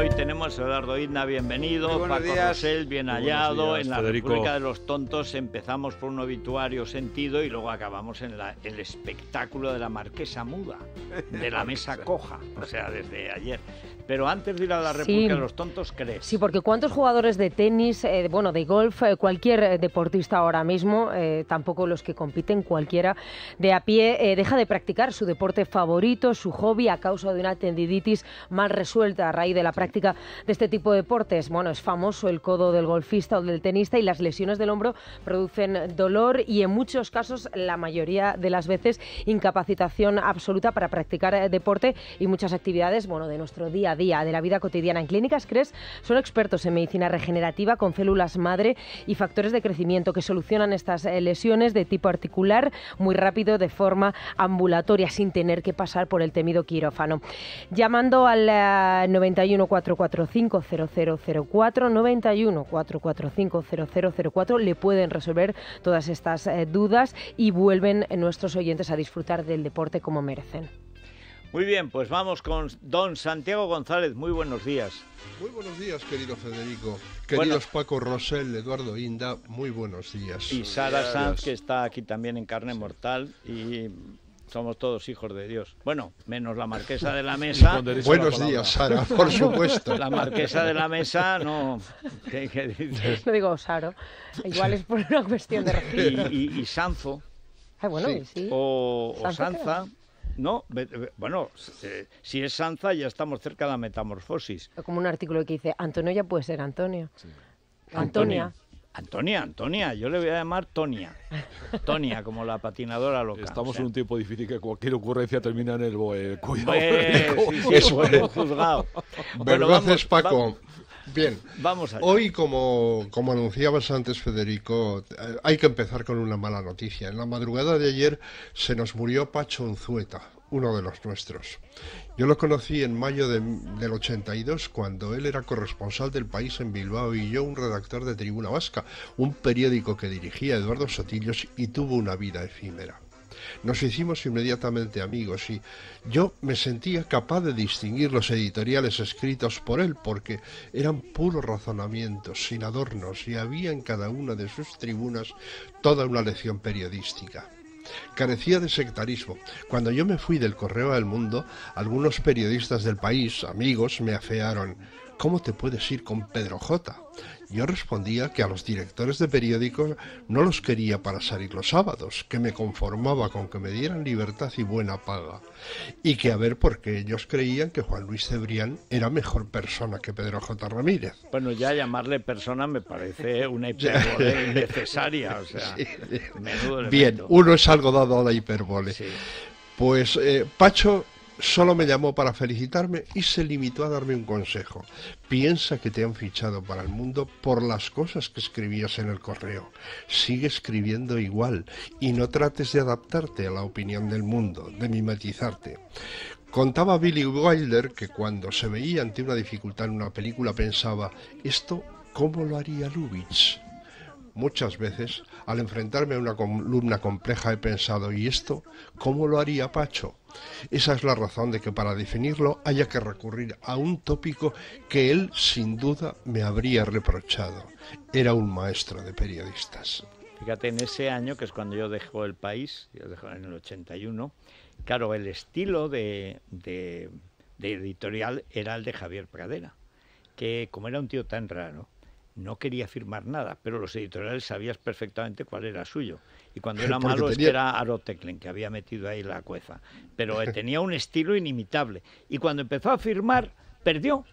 Hoy tenemos a Eduardo Idna, bienvenido. Paco días. bien hallado. en la República de los Tontos empezamos por un obituario sentido y luego acabamos en la, el espectáculo de la marquesa muda, de la mesa coja, o sea, desde ayer. Pero antes de ir a la República de los Tontos, ¿crees? Sí, porque ¿cuántos jugadores de tenis, eh, bueno, de golf, eh, cualquier eh, deportista ahora mismo, tampoco los que compiten, cualquiera de a pie, deja de practicar su deporte favorito, su hobby, a causa de una tendiditis mal resuelta a raíz de la práctica de este tipo de deportes? Bueno, es famoso el codo del golfista o del tenista y las lesiones del hombro producen dolor y en muchos casos, la mayoría de las veces, incapacitación absoluta para practicar deporte y muchas actividades, bueno, de nuestro día a día de la vida cotidiana. En Clínicas CRES son expertos en medicina regenerativa con células madre y factores de crecimiento que solucionan estas eh, lesiones de tipo articular muy rápido, de forma ambulatoria, sin tener que pasar por el temido quirófano. Llamando al 91 445 91 445 le pueden resolver todas estas eh, dudas y vuelven nuestros oyentes a disfrutar del deporte como merecen. Muy bien, pues vamos con don Santiago González. Muy buenos días. Muy buenos días, querido Federico. Queridos Paco Rosell, Eduardo Inda, muy buenos días. Y Sara Sanz, que está aquí también en carne mortal. Y somos todos hijos de Dios. Bueno, menos la marquesa de la mesa. Buenos días, Sara, por supuesto. La marquesa de la mesa, no. ¿Qué, No digo Saro, igual es por una cuestión de Y, Sanzo. Ah, bueno, sí. O, Sanza. No, bueno, eh, si es Sanza ya estamos cerca de la metamorfosis. Como un artículo que dice, Antonio ya puede ser Antonio. Antonia. Antonia, Antonia, yo le voy a llamar Tonia. Tonia, como la patinadora loca. Estamos en un tiempo difícil que cualquier ocurrencia termina en el BOE. Cuidado. Eso pues, Paco. Bien, vamos Hoy, como, anunciabas antes, Federico, eh, hay que empezar con una mala noticia. En la madrugada de ayer se nos murió Pacho Unzueta, uno de los nuestros. Yo lo conocí en mayo de, del 82, cuando él era corresponsal del país en Bilbao y yo un redactor de Tribuna Vasca, un periódico que dirigía Eduardo Sotillos y tuvo una vida efímera nos hicimos inmediatamente amigos y yo me sentía capaz de distinguir los editoriales escritos por él porque eran puros razonamientos, sin adornos, y había en cada una de sus tribunas toda una lección periodística carecía de sectarismo. Cuando yo me fui del correo al mundo, algunos periodistas del país, amigos, me afearon. ¿Cómo te puedes ir con Pedro J? Yo respondía que a los directores de periódicos no los quería para salir los sábados, que me conformaba con que me dieran libertad y buena paga, y que a ver por qué ellos creían que Juan Luis Cebrián era mejor persona que Pedro J. Ramírez. Bueno, ya llamarle persona me parece una hipérbole innecesaria. Bien, uno es algo dado a la hipérbole. Pues eh, Pacho Solo me llamó para felicitarme y se limitó a darme un consejo. Piensa que te han fichado para el mundo por las cosas que escribías en el correo. Sigue escribiendo igual y no trates de adaptarte a la opinión del mundo, de mimetizarte. Contaba Billy Wilder que cuando se veía ante una dificultad en una película pensaba, esto, ¿cómo lo haría Lubitsch? Muchas veces, al enfrentarme a una columna compleja, he pensado, ¿y esto cómo lo haría Pacho? Esa es la razón de que para definirlo haya que recurrir a un tópico que él sin duda me habría reprochado. Era un maestro de periodistas. Fíjate, en ese año, que es cuando yo dejó el país, yo en el 81, claro, el estilo de, de editorial era el de Javier Pradera, que como era un tío tan raro, no quería firmar nada, pero los editoriales sabías perfectamente cuál era suyo. Y cuando era malo era Aroteclen, que había metido ahí la cueza. Pero eh, tenía un estilo inimitable. Y cuando empezó a firmar, perdió.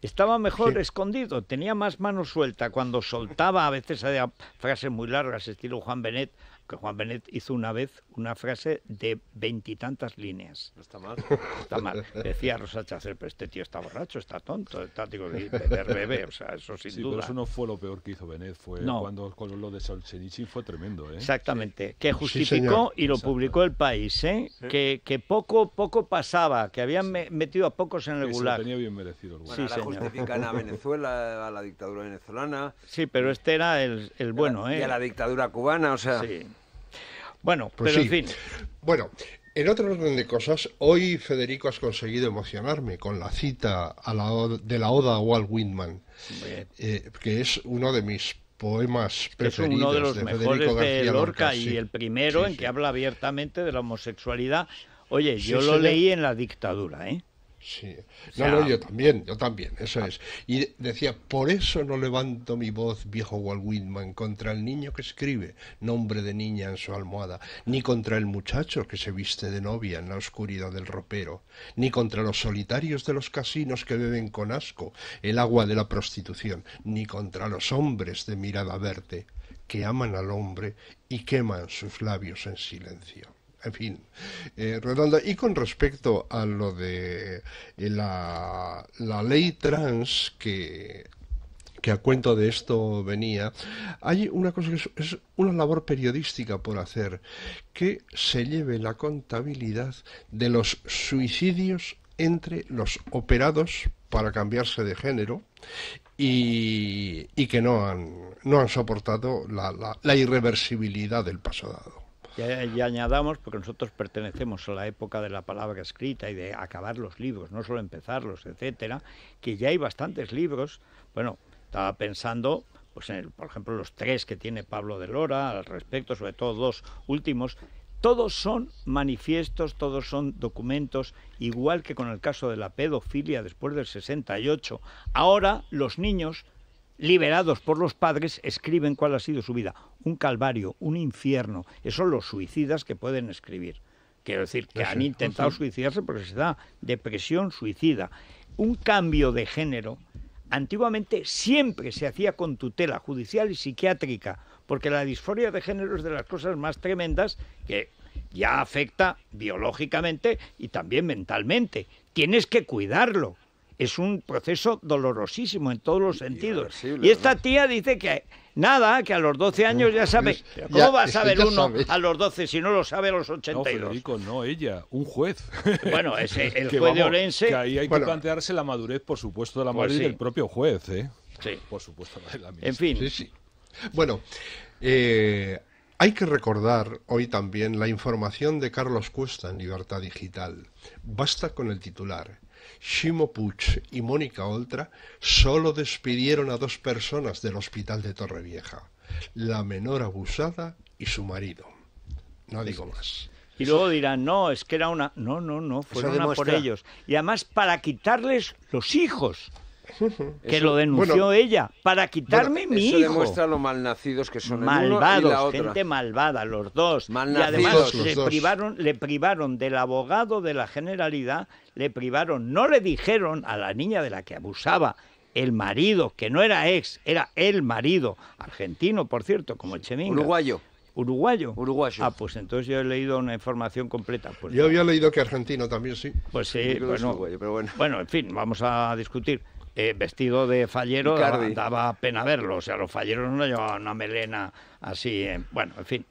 Estaba mejor escondido, tenía más mano suelta. Cuando soltaba, a veces había frases muy largas, estilo Juan Benet, que Juan Benet hizo una vez una frase de veintitantas líneas. No está mal. Está mal. Decía Rosa Chacer, pero este tío está borracho, está tonto, está digo, beber, bebé, o sea, eso sin sí, Pero eso no fue lo peor que hizo Benet, fue cuando con lo de Solzhenitsyn fue tremendo. ¿eh? Exactamente, que justificó y lo publicó el país, ¿eh? que, poco, poco pasaba, que habían metido a pocos en el Se bueno, justifican a Venezuela, a la dictadura venezolana. Sí, pero este era el, bueno. ¿eh? y a la dictadura cubana, o sea... Sí. Bueno, pues en Bueno, en otro orden de cosas, hoy Federico has conseguido emocionarme con la cita de la oda a Walt Whitman, eh, que es uno de mis poemas preferidos. uno de los mejores de Lorca, y el primero en que habla abiertamente de la homosexualidad. Oye, yo lo leí en la dictadura, ¿eh? Sí. No, yo también, yo también, eso es. Y decía, por eso no levanto mi voz, viejo Walt Whitman, contra el niño que escribe, nombre de niña en su almohada, ni contra el muchacho que se viste de novia en la oscuridad del ropero, ni contra los solitarios de los casinos que beben con asco el agua de la prostitución, ni contra los hombres de mirada verde que aman al hombre y queman sus labios en silencio en fin, eh, redonda. Y con respecto a lo de eh, la, ley trans que que a cuento de esto venía, hay una cosa que es, una labor periodística por hacer, que se lleve la contabilidad de los suicidios entre los operados para cambiarse de género y, que no han, no han soportado la, la, la irreversibilidad del pasado. Y, añadamos, porque nosotros pertenecemos a la época de la palabra escrita y de acabar los libros, no solo empezarlos, etcétera, que ya hay bastantes libros. Bueno, estaba pensando pues en por ejemplo, los tres que tiene Pablo de Lora al respecto, sobre todo dos últimos, todos son manifiestos, todos son documentos, igual que con el caso de la pedofilia después del 68. Ahora los niños liberados por los padres, escriben cuál ha sido su vida. Un calvario, un infierno. Esos son los suicidas que pueden escribir. Quiero decir, que pues han intentado suicidarse porque se da depresión suicida. Un cambio de género, antiguamente siempre se hacía con tutela judicial y psiquiátrica, porque la disforia de género es de las cosas más tremendas que ya afecta biológicamente y también mentalmente. Tienes que cuidarlo es un proceso dolorosísimo en todos los sentidos. Y esta tía dice que nada, que a los 12 años ya sabe. ¿Cómo va a saber uno a los 12 si no lo sabe a los 82? No, Federico, no ella, un juez. Bueno, ese, el juez de Orense. Que ahí hay que plantearse la madurez, por supuesto, de la pues madurez del propio juez, ¿eh? Sí. Por supuesto, En fin. Bueno, eh, hay que recordar hoy también la información de Carlos Cuesta en Libertad Digital. Basta con el titular. Shimo Puch y Mónica Oltra solo despidieron a dos personas del hospital de Torrevieja, la menor abusada y su marido. No digo más. Y luego dirán, no, es que era una... No, no, no, fue una por ellos. Y además para quitarles los hijos que lo denunció ella para quitarme mi hijo. Eso demuestra lo malnacidos que son. Malvados, gente malvada, los dos. y además le privaron, le privaron del abogado de la Generalidad, le privaron, no le dijeron a la niña de la que abusaba el marido, que no era ex, era el marido, argentino, por cierto, como Echeminga. Uruguayo. Uruguayo. Uruguayo. Ah, pues entonces yo he leído una información completa. Pues yo había leído que argentino también, sí. Pues sí, bueno. Bueno, en fin, vamos a discutir. Eh, vestido de fallero daba, pena verlo. O sea, los falleros no llevaban una melena así. Eh, bueno, en fin.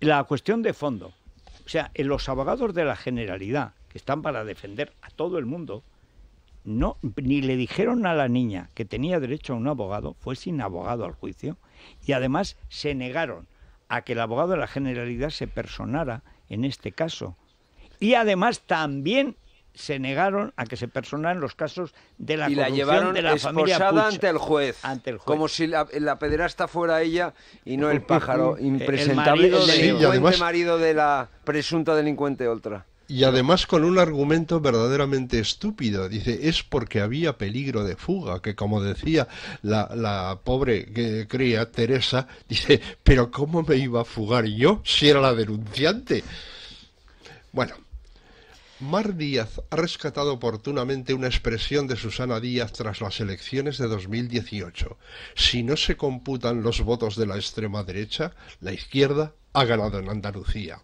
La cuestión de fondo. O sea, en los abogados de la generalidad, que están para defender a todo el mundo, no, ni le dijeron a la niña que tenía derecho a un abogado, fue sin abogado al juicio, y además se negaron a que el abogado de la generalidad se personara en este caso. Y además también se negaron a que se personaran los casos de la y la llevaron de la ante el juez, como si la, pederasta fuera ella y no el pájaro impresentable el marido, marido de la presunta delincuente otra Y además con un argumento verdaderamente estúpido. Dice, es porque había peligro de fuga, que como decía la, la pobre eh, cría Teresa, dice, pero ¿cómo me iba a fugar yo si era la denunciante? Bueno, Mar Díaz ha rescatado oportunamente una expresión de Susana Díaz tras las elecciones de 2018. Si no se computan los votos de la extrema derecha, la izquierda ha ganado en Andalucía.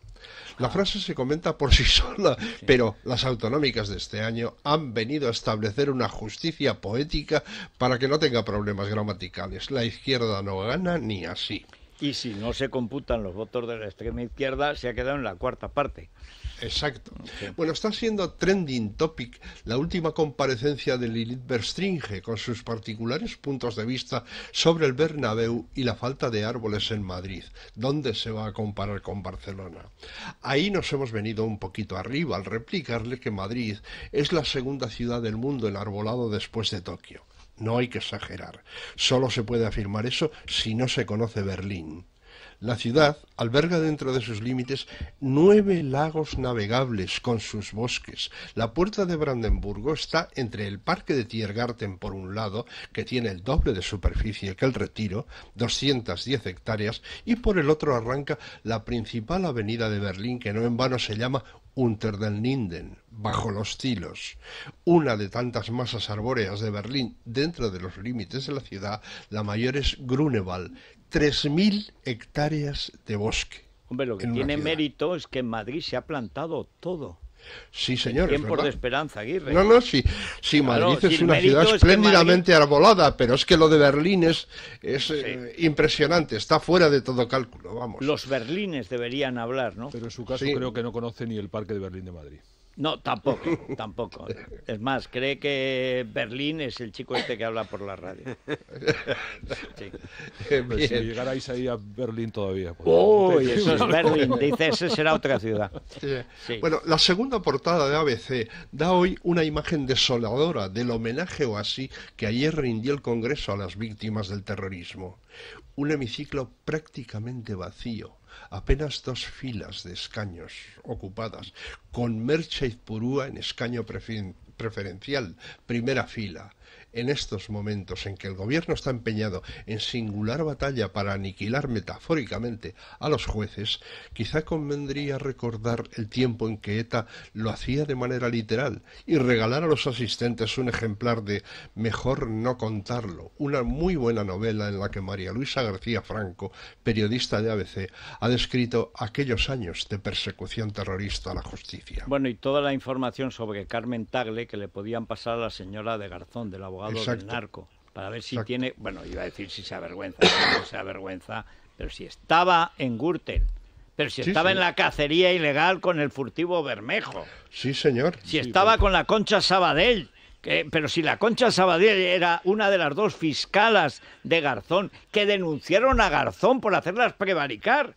La ah. frase se comenta por sí sola, pero las autonómicas de este año han venido a establecer una justicia poética para que no tenga problemas gramaticales. La izquierda no gana ni así. Y si no se computan los votos de la extrema izquierda, se ha quedado en la cuarta parte. Exacto. Bueno, está siendo trending topic la última comparecencia de Lilith Berstringe con sus particulares puntos de vista sobre el Bernabéu y la falta de árboles en Madrid, ¿Dónde se va a comparar con Barcelona. Ahí nos hemos venido un poquito arriba al replicarle que Madrid es la segunda ciudad del mundo en arbolado después de Tokio. No hay que exagerar. Solo se puede afirmar eso si no se conoce Berlín. La ciudad alberga dentro de sus límites nueve lagos navegables con sus bosques. La puerta de Brandenburgo está entre el parque de Tiergarten por un lado, que tiene el doble de superficie que el Retiro, 210 hectáreas, y por el otro arranca la principal avenida de Berlín, que no en vano se llama Unter den Linden, bajo los tilos. Una de tantas masas arbóreas de Berlín dentro de los límites de la ciudad, la mayor es Grunewald, 3.000 hectáreas de bosque. Hombre, lo que tiene mérito es que en Madrid se ha plantado todo. Sí, señor. Tiempo de esperanza, Aguirre. No, no, sí. sí Madrid es una ciudad espléndidamente arbolada, pero es que lo de Berlín es, eh, impresionante, está fuera de todo cálculo, vamos. Los berlines deberían hablar, ¿no? Pero en su caso creo que no conoce ni el Parque de Berlín de Madrid. No, tampoco, tampoco. Es más, cree que Berlín es el chico este que habla por la radio. si llegarais ahí a Berlín todavía. Uy, eso es Berlín. Dice, ese será otra ciudad. Bueno, la segunda portada de ABC da hoy una imagen desoladora del homenaje o así que ayer rindió el Congreso a las víctimas del terrorismo. Un hemiciclo prácticamente vacío apenas dos filas de escaños ocupadas, con y Purúa en escaño preferencial, primera fila, en estos momentos en que el gobierno está empeñado en singular batalla para aniquilar metafóricamente a los jueces, quizá convendría recordar el tiempo en que ETA lo hacía de manera literal y regalar a los asistentes un ejemplar de Mejor no contarlo, una muy buena novela en la que María Luisa García Franco, periodista de ABC, ha descrito aquellos años de persecución terrorista a la justicia. Bueno, y toda la información sobre Carmen Tagle que le podían pasar a la señora de Garzón, del abogado narco, para ver si tiene, bueno, iba a decir si se avergüenza, no pero si estaba en Gürtel, pero si estaba en la cacería ilegal con el furtivo Bermejo. Sí, señor. Si estaba con la concha Sabadell. Que, pero si la Concha Sabadell era una de las dos fiscalas de Garzón que denunciaron a Garzón por hacerlas prevaricar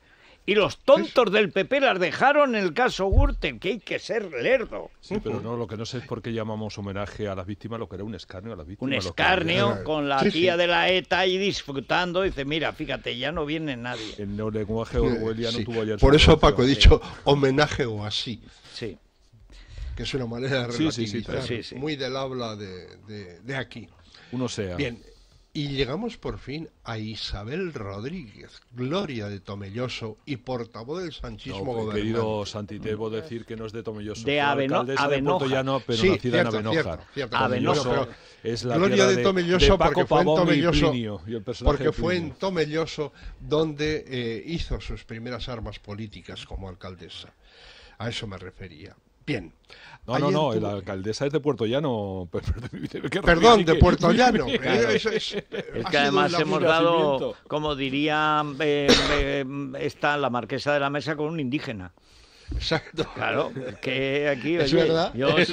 y los tontos del PP las dejaron en el caso Gürtel, que hay que ser lerdo. Sí, pero no, lo que no sé es por qué llamamos homenaje a las víctimas, lo que era un escarnio a las víctimas. Un escarnio con la tía de la ETA y disfrutando. Dice, mira, fíjate, ya no viene nadie. El tuvo ayer. Por eso, Paco, he dicho homenaje o así. Sí que es una manera de relativizar sí, sí, sí, muy del habla de, de, de, aquí. Uno sea. Bien, y llegamos por fin a Isabel Rodríguez, gloria de Tomelloso y portavoz del sanchismo no, pues, Querido Santi, decir que no es de Tomelloso. De Aveno Avenoja. De Llano, pero nacida en Avenoja. es la gloria de Tomelloso porque fue en Tomelloso, donde eh, hizo sus primeras armas políticas como alcaldesa. A eso me refería. Bien. No, no, no, la alcaldesa es de Puerto Llano. Perdón, de Puerto Llano. Es, que además hemos dado, como diría eh, eh, está la marquesa de la mesa con un indígena. Exacto. Claro, que aquí es verdad, yo de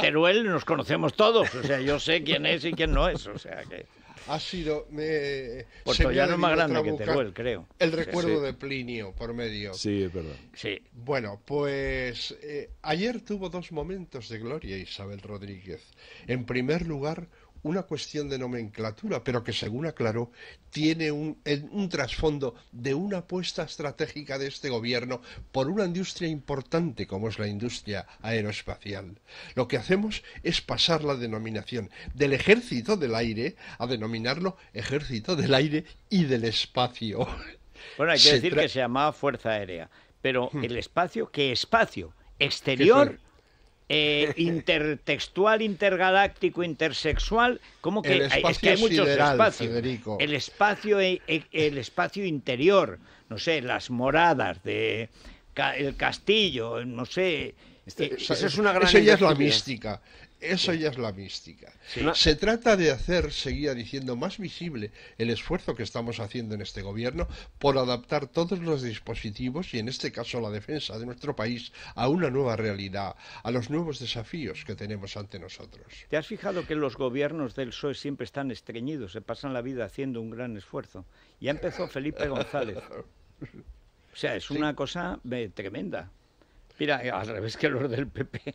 Teruel nos conocemos todos, o sea, yo sé quién es y quién no es, o sea que ha sido. más grande creo. El recuerdo de Plinio por medio. Sí, es Sí. Bueno, pues eh, ayer tuvo dos momentos de gloria Isabel Rodríguez. En primer lugar, una cuestión de nomenclatura, pero que según aclaró, tiene un, trasfondo de una apuesta estratégica de este gobierno por una industria importante como es la industria aeroespacial. Lo que hacemos es pasar la denominación del ejército del aire a denominarlo ejército del aire y del espacio. Bueno, hay que decir que se llamaba Fuerza Aérea, pero hmm. el espacio, ¿qué espacio? Exterior eh, intertextual, intergaláctico, intersexual, como que, es que hay muchos espacios. El espacio, e, e, el espacio interior, no sé, las moradas de el castillo, no sé. Este, eh, es una gran eso ya es la mística. Eso ya es la mística. Se trata de hacer, seguía diciendo, más visible el esfuerzo que estamos haciendo en este gobierno por adaptar todos los dispositivos y en este caso la defensa de nuestro país a una nueva realidad, a los nuevos desafíos que tenemos ante nosotros. ¿Te has fijado que los gobiernos del PSOE siempre están estreñidos, se pasan la vida haciendo un gran esfuerzo? Ya empezó Felipe González. O sea, es una cosa eh, tremenda. Mira, eh, al revés que los del PP.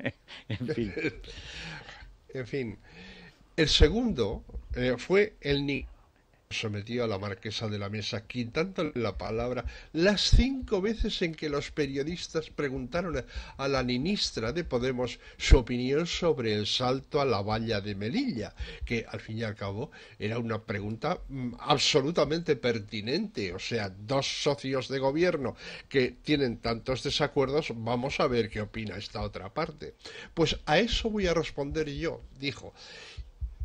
en fin. en fin. El segundo eh, fue el ni sometió a la marquesa de la Mesa, quitando la palabra las cinco veces en que los periodistas preguntaron a la ministra de Podemos su opinión sobre el salto a la valla de Melilla, que al fin y al cabo era una pregunta mm, absolutamente pertinente. O sea, dos socios de gobierno que tienen tantos desacuerdos, vamos a ver qué opina esta otra parte. Pues a eso voy a responder yo, dijo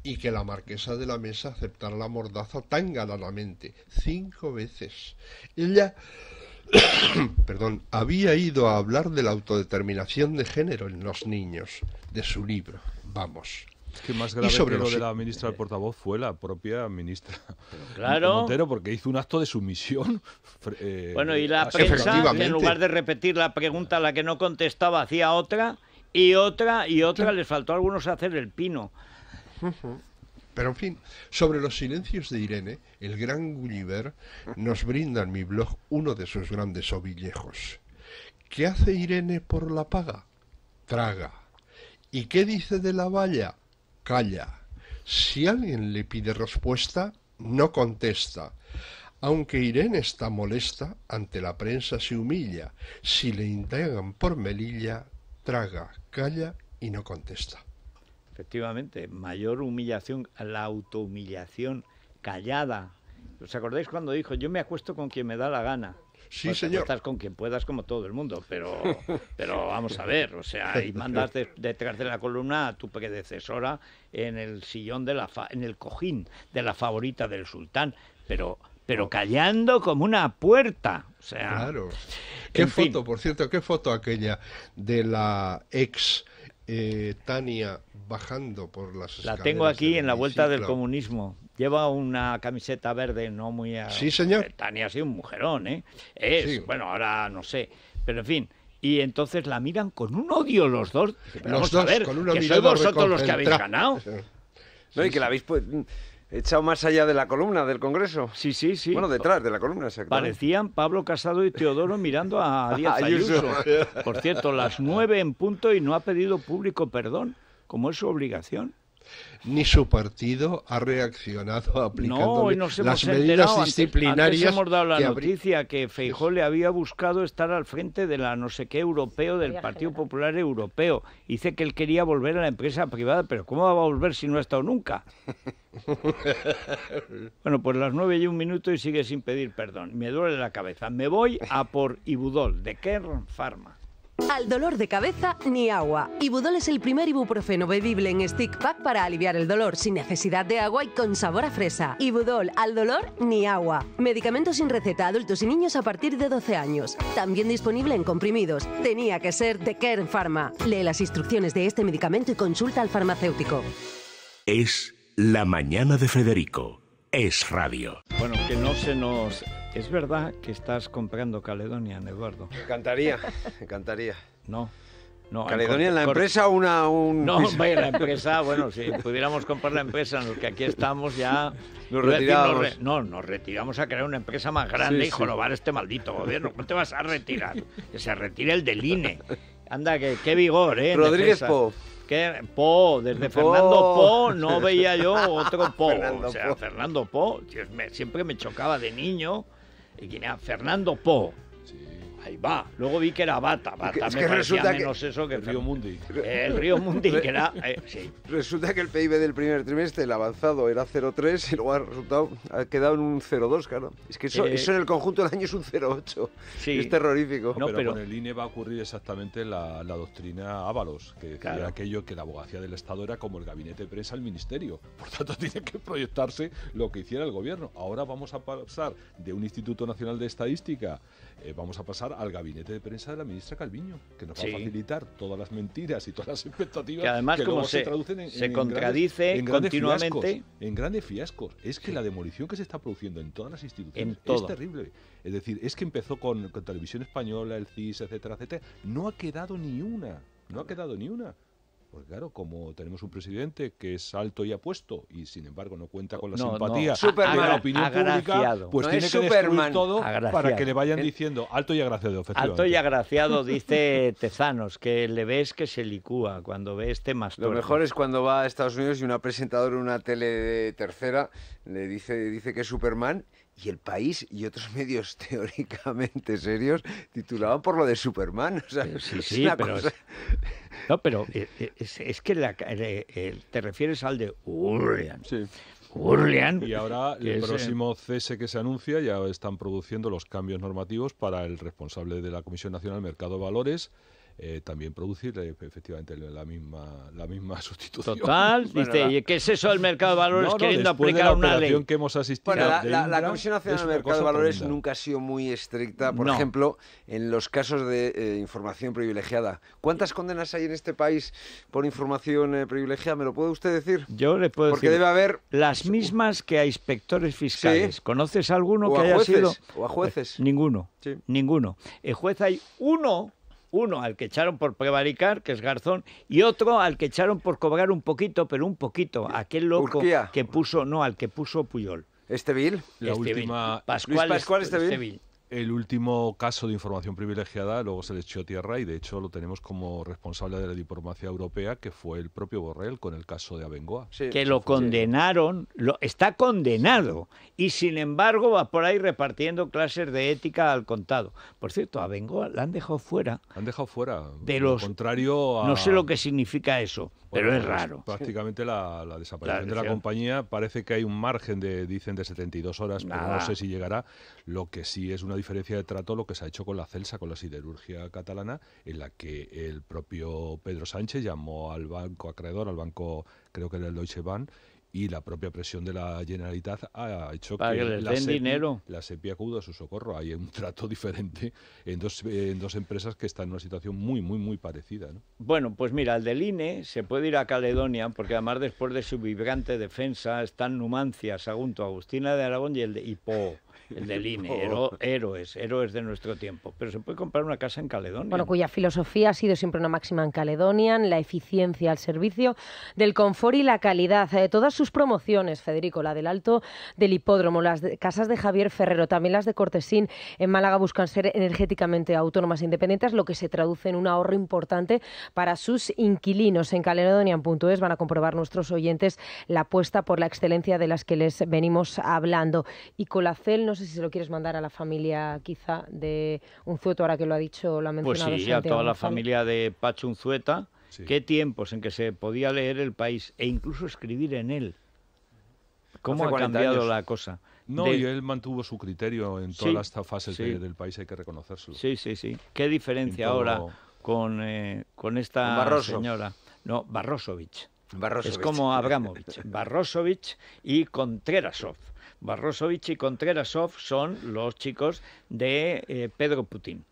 y que la marquesa de la mesa aceptara la mordaza tan galanamente, cinco veces. Ella, perdón, había ido a hablar de la autodeterminación de género en los niños, de su libro, vamos. Que más grave que lo de la ministra del portavoz fue la propia ministra claro. Montero, porque hizo un acto de sumisión. Eh, bueno, y la prensa, en lugar de repetir la pregunta a la que no contestaba, hacía otra y otra y otra les faltó a algunos hacer el pino. Pero en fin, sobre los silencios de Irene, el gran Gulliver nos brinda en mi blog uno de sus grandes ovillejos. ¿Qué hace Irene por la paga? Traga. ¿Y qué dice de la valla? Calla. Si alguien le pide respuesta, no contesta. Aunque Irene está molesta, ante la prensa se humilla. Si le entregan por Melilla, traga, calla y no contesta. Efectivamente, mayor humillación, la autohumillación callada. ¿Os acordáis cuando dijo, yo me acuesto con quien me da la gana? Sí, pues señor. Estás con quien puedas, como todo el mundo, pero, pero vamos a ver, o sea, y mandas detrás de la columna a tu predecesora en el sillón de la en el cojín de la favorita del sultán, pero pero oh. callando como una puerta, o sea. Claro. Qué foto, por cierto, qué foto aquella de la ex eh, Tania bajando por las escaleras... La tengo aquí en la vuelta del comunismo. Lleva una camiseta verde, no muy. Sí, señor. Eh, Tania ha sido un mujerón, ¿eh? Es, bueno, ahora no sé. Pero en fin. Y entonces la miran con un odio los dos. los dos, a ver, que sois vosotros los que habéis ganado. No, y que la habéis echado más allá de la columna del Congreso. Sí, sí, sí. Bueno, detrás de la columna, exactamente. Parecían Pablo Casado y Teodoro mirando a Díaz Ayuso. Por cierto, las nueve en punto y no ha pedido público perdón, como es su obligación ni su partido ha reaccionado aplicando las medidas disciplinarias. Antes hemos dado la que noticia que Feijó le había buscado estar al frente de la no sé qué europeo del Partido Popular Europeo. Dice que él quería volver a la empresa privada, pero ¿cómo va a volver si no ha estado nunca? bueno, pues las nueve y un minuto y sigue sin pedir perdón. Me duele la cabeza. Me voy a por Ibudol, de Kern Pharma. Al dolor de cabeza, ni agua. Ibudol es el primer ibuprofeno bebible en stick pack para aliviar el dolor, sin necesidad de agua y con sabor a fresa. Ibudol, al dolor, ni agua. Medicamento sin receta a adultos y niños a partir de 12 años. También disponible en comprimidos. Tenía que ser de Kern Pharma. Lee las instrucciones de este medicamento y consulta al farmacéutico. Es la mañana de Federico. Es radio. Bueno, que no se nos es verdad que estás comprando Caledonia, Eduardo. Me encantaría, me encantaría. No. No, Caledonia en la empresa una no vaya, la empresa bueno si pudiéramos comprar la empresa en la que aquí estamos ya nos retiramos no nos retiramos a crear una empresa más grande y jorobar este maldito gobierno ¿cómo te vas a retirar que se retire el del INE anda que qué vigor eh Rodríguez Po ¿Qué? Po desde Fernando Po no veía yo otro Po Fernando o sea Fernando Po siempre me chocaba de niño Guinea, Fernando Po, va. Luego vi que era Bata, Bata es que resulta que... eso que... El Río Mundi. El Río Mundi, que eh, Resulta que el PIB del primer trimestre, el avanzado, era 0,3 y luego ha, resultado, quedado en un 0,2, claro. Es que eh, eso, en el conjunto del año es un 0,8. Es terrorífico. pero, con el INE va a ocurrir exactamente la, doctrina Ábalos, que, era aquello que la abogacía del Estado era como el gabinete de prensa al ministerio. Por tanto, tiene que proyectarse lo que hiciera el gobierno. Ahora vamos a pasar de un Instituto Nacional de Estadística, eh, vamos a pasar al gabinete de prensa de la ministra Calviño, que nos va a facilitar todas las mentiras y todas las expectativas que, además, como se, traducen en, continuamente. en grandes fiascos. Es que la demolición que se está produciendo en todas las instituciones es terrible. Es decir, es que empezó con, con Televisión Española, el CIS, etcétera, etcétera. No ha quedado ni una. No ha quedado ni una. Porque claro, como tenemos un presidente que es alto y apuesto y sin embargo no cuenta con la simpatía de la opinión pública, pues tiene que todo para que le vayan eh, diciendo alto y agraciado. Alto y agraciado, dice Tezanos, que le ves que se licúa cuando ves temas. Lo mejor es cuando va a Estados Unidos y una presentadora en una tele tercera le dice, dice que es Superman y El País y otros medios teóricamente serios titulaban por lo de Superman. Eh, sí, pero, es... No, pero eh, eh, es, que te refieres al de Urlian. Y ahora el próximo cese que se anuncia ya están produciendo los cambios normativos para el responsable de la Comisión Nacional de Mercado de Valores eh, también producir eh, efectivamente la misma, la misma sustitución. Total, ¿qué es eso del mercado de valores queriendo aplicar una ley? que hemos asistido bueno, la, Comisión Nacional del Mercado de Valores nunca ha sido muy estricta, por ejemplo, en los casos de eh, información privilegiada. ¿Cuántas condenas hay en este país por información privilegiada? ¿Me lo puede usted decir? Yo le puedo decir. Porque debe haber... Las mismas que a inspectores fiscales. ¿Conoces alguno que haya sido...? O a jueces. ninguno, ninguno. El juez hay uno uno al que echaron por prevaricar, que es Garzón, y otro al que echaron por cobrar un poquito, pero un poquito, eh, aquel loco que puso, no, al que puso Puyol. Estevil. La última. Pascual, Luis Pascual Estevil el último caso de información privilegiada luego se le echó tierra y de hecho lo tenemos como responsable de la diplomacia europea, que fue el propio Borrell con el caso de Abengoa. que lo condenaron, está condenado y sin embargo va por ahí repartiendo clases de ética al contado. Por cierto, Abengoa la han dejado fuera. han dejado fuera. De lo contrario No sé lo que significa eso, pero es pues, raro. Prácticamente la, desaparición de la compañía parece que hay un margen de, dicen, de 72 horas, pero no sé si llegará. Lo que sí es una diferencia de trato lo que se ha hecho con la Celsa, con la siderurgia catalana, en la que el propio Pedro Sánchez llamó al banco acreedor, al banco creo que era el Deutsche Bank, y la propia presión de la Generalitat ha hecho que, la, den acude a su socorro. Hay un trato diferente en dos, empresas que están en una situación muy, muy, muy parecida. Bueno, pues mira, el del INE se puede ir a Caledonia, porque además después de su vibrante defensa están Numancia, Sagunto, Agustina de Aragón y el de Hipo el del INE, héroes, héroes de nuestro tiempo. Pero se puede comprar una casa en Caledonia. Bueno, cuya filosofía ha sido siempre una máxima en Caledonia, la eficiencia al servicio del confort y la calidad. de eh, todas sus promociones, Federico, la del Alto del Hipódromo, las casas de Javier Ferrero, también las de Cortesín en Málaga buscan ser energéticamente autónomas e independientes, lo que se traduce en un ahorro importante para sus inquilinos. En caledonian.es van a comprobar nuestros oyentes la apuesta por la excelencia de las que les venimos hablando. Y Colacel nos no sé si se lo quieres mandar a la familia quizá de Unzueto, ahora que lo ha dicho, la Pues sí, a toda la familia de Pacho Unzueta. Qué tiempos en que se podía leer el país e incluso escribir en él. ¿Cómo ha cambiado la cosa? No, y él mantuvo su criterio en todas esta las fases del país, hay que reconocérselo. Sí, sí, sí. ¿Qué diferencia ahora con, eh, con esta señora? No, Barrosovich. Barrosovich. Es como Abramovich, Barrosovich y Contrerasov. Barrosovich y Contrerasov son los chicos de eh, Pedro Putin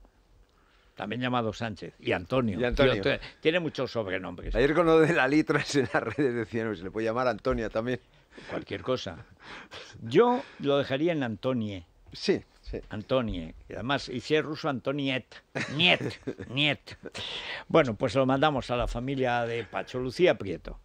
también llamado Sánchez, y Antonio. tiene muchos sobrenombres. Ayer con lo de la litra en las redes decían, se le puede llamar Antonia también. Cualquier cosa. Yo lo dejaría en Antonie. Sí, sí. Antonie. Y además, y ruso, Antoniet. Niet, niet. Bueno, pues lo mandamos a la familia de Pacho Lucía Prieto.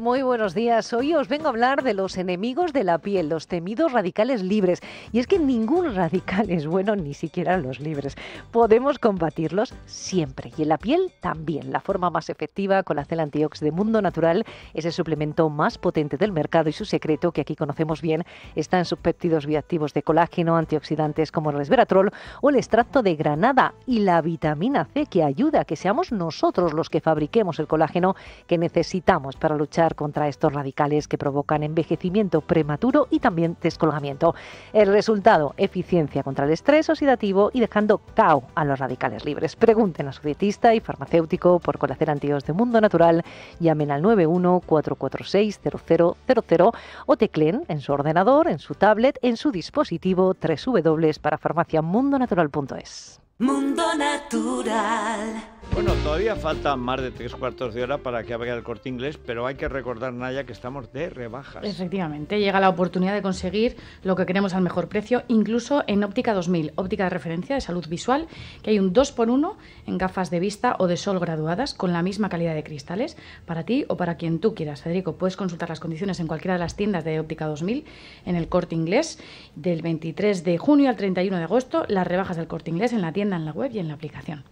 Muy buenos días. Hoy os vengo a hablar de los enemigos de la piel, los temidos radicales libres. Y es que ningún radical es bueno, ni siquiera los libres. Podemos combatirlos siempre. Y en la piel también. La forma más efectiva con la cel antiox de Mundo Natural es el suplemento más potente del mercado y su secreto, que aquí conocemos bien, está en sus péptidos bioactivos de colágeno, antioxidantes como el resveratrol o el extracto de granada y la vitamina C que ayuda a que seamos nosotros los que fabriquemos el colágeno que necesitamos para luchar contra estos radicales que provocan envejecimiento prematuro y también descolgamiento. El resultado, eficiencia contra el estrés oxidativo y dejando cao a los radicales libres. Pregunten a su dietista y farmacéutico por conocer Antíos de Mundo Natural. Llamen al 914460000 o tecleen en su ordenador, en su tablet, en su dispositivo www.farmaciamundonatural.es Mundo Natural. Bueno, todavía falta más de tres cuartos de hora para que abra el corte inglés, pero hay que recordar, Naya, que estamos de rebajas. Efectivamente, llega la oportunidad de conseguir lo que queremos al mejor precio, incluso en Óptica 2000, óptica de referencia de salud visual, que hay un 2x1 en gafas de vista o de sol graduadas con la misma calidad de cristales para ti o para quien tú quieras. Federico, puedes consultar las condiciones en cualquiera de las tiendas de Óptica 2000 en el corte inglés del 23 de junio al 31 de agosto, las rebajas del corte inglés en la tienda, en la web y en la aplicación.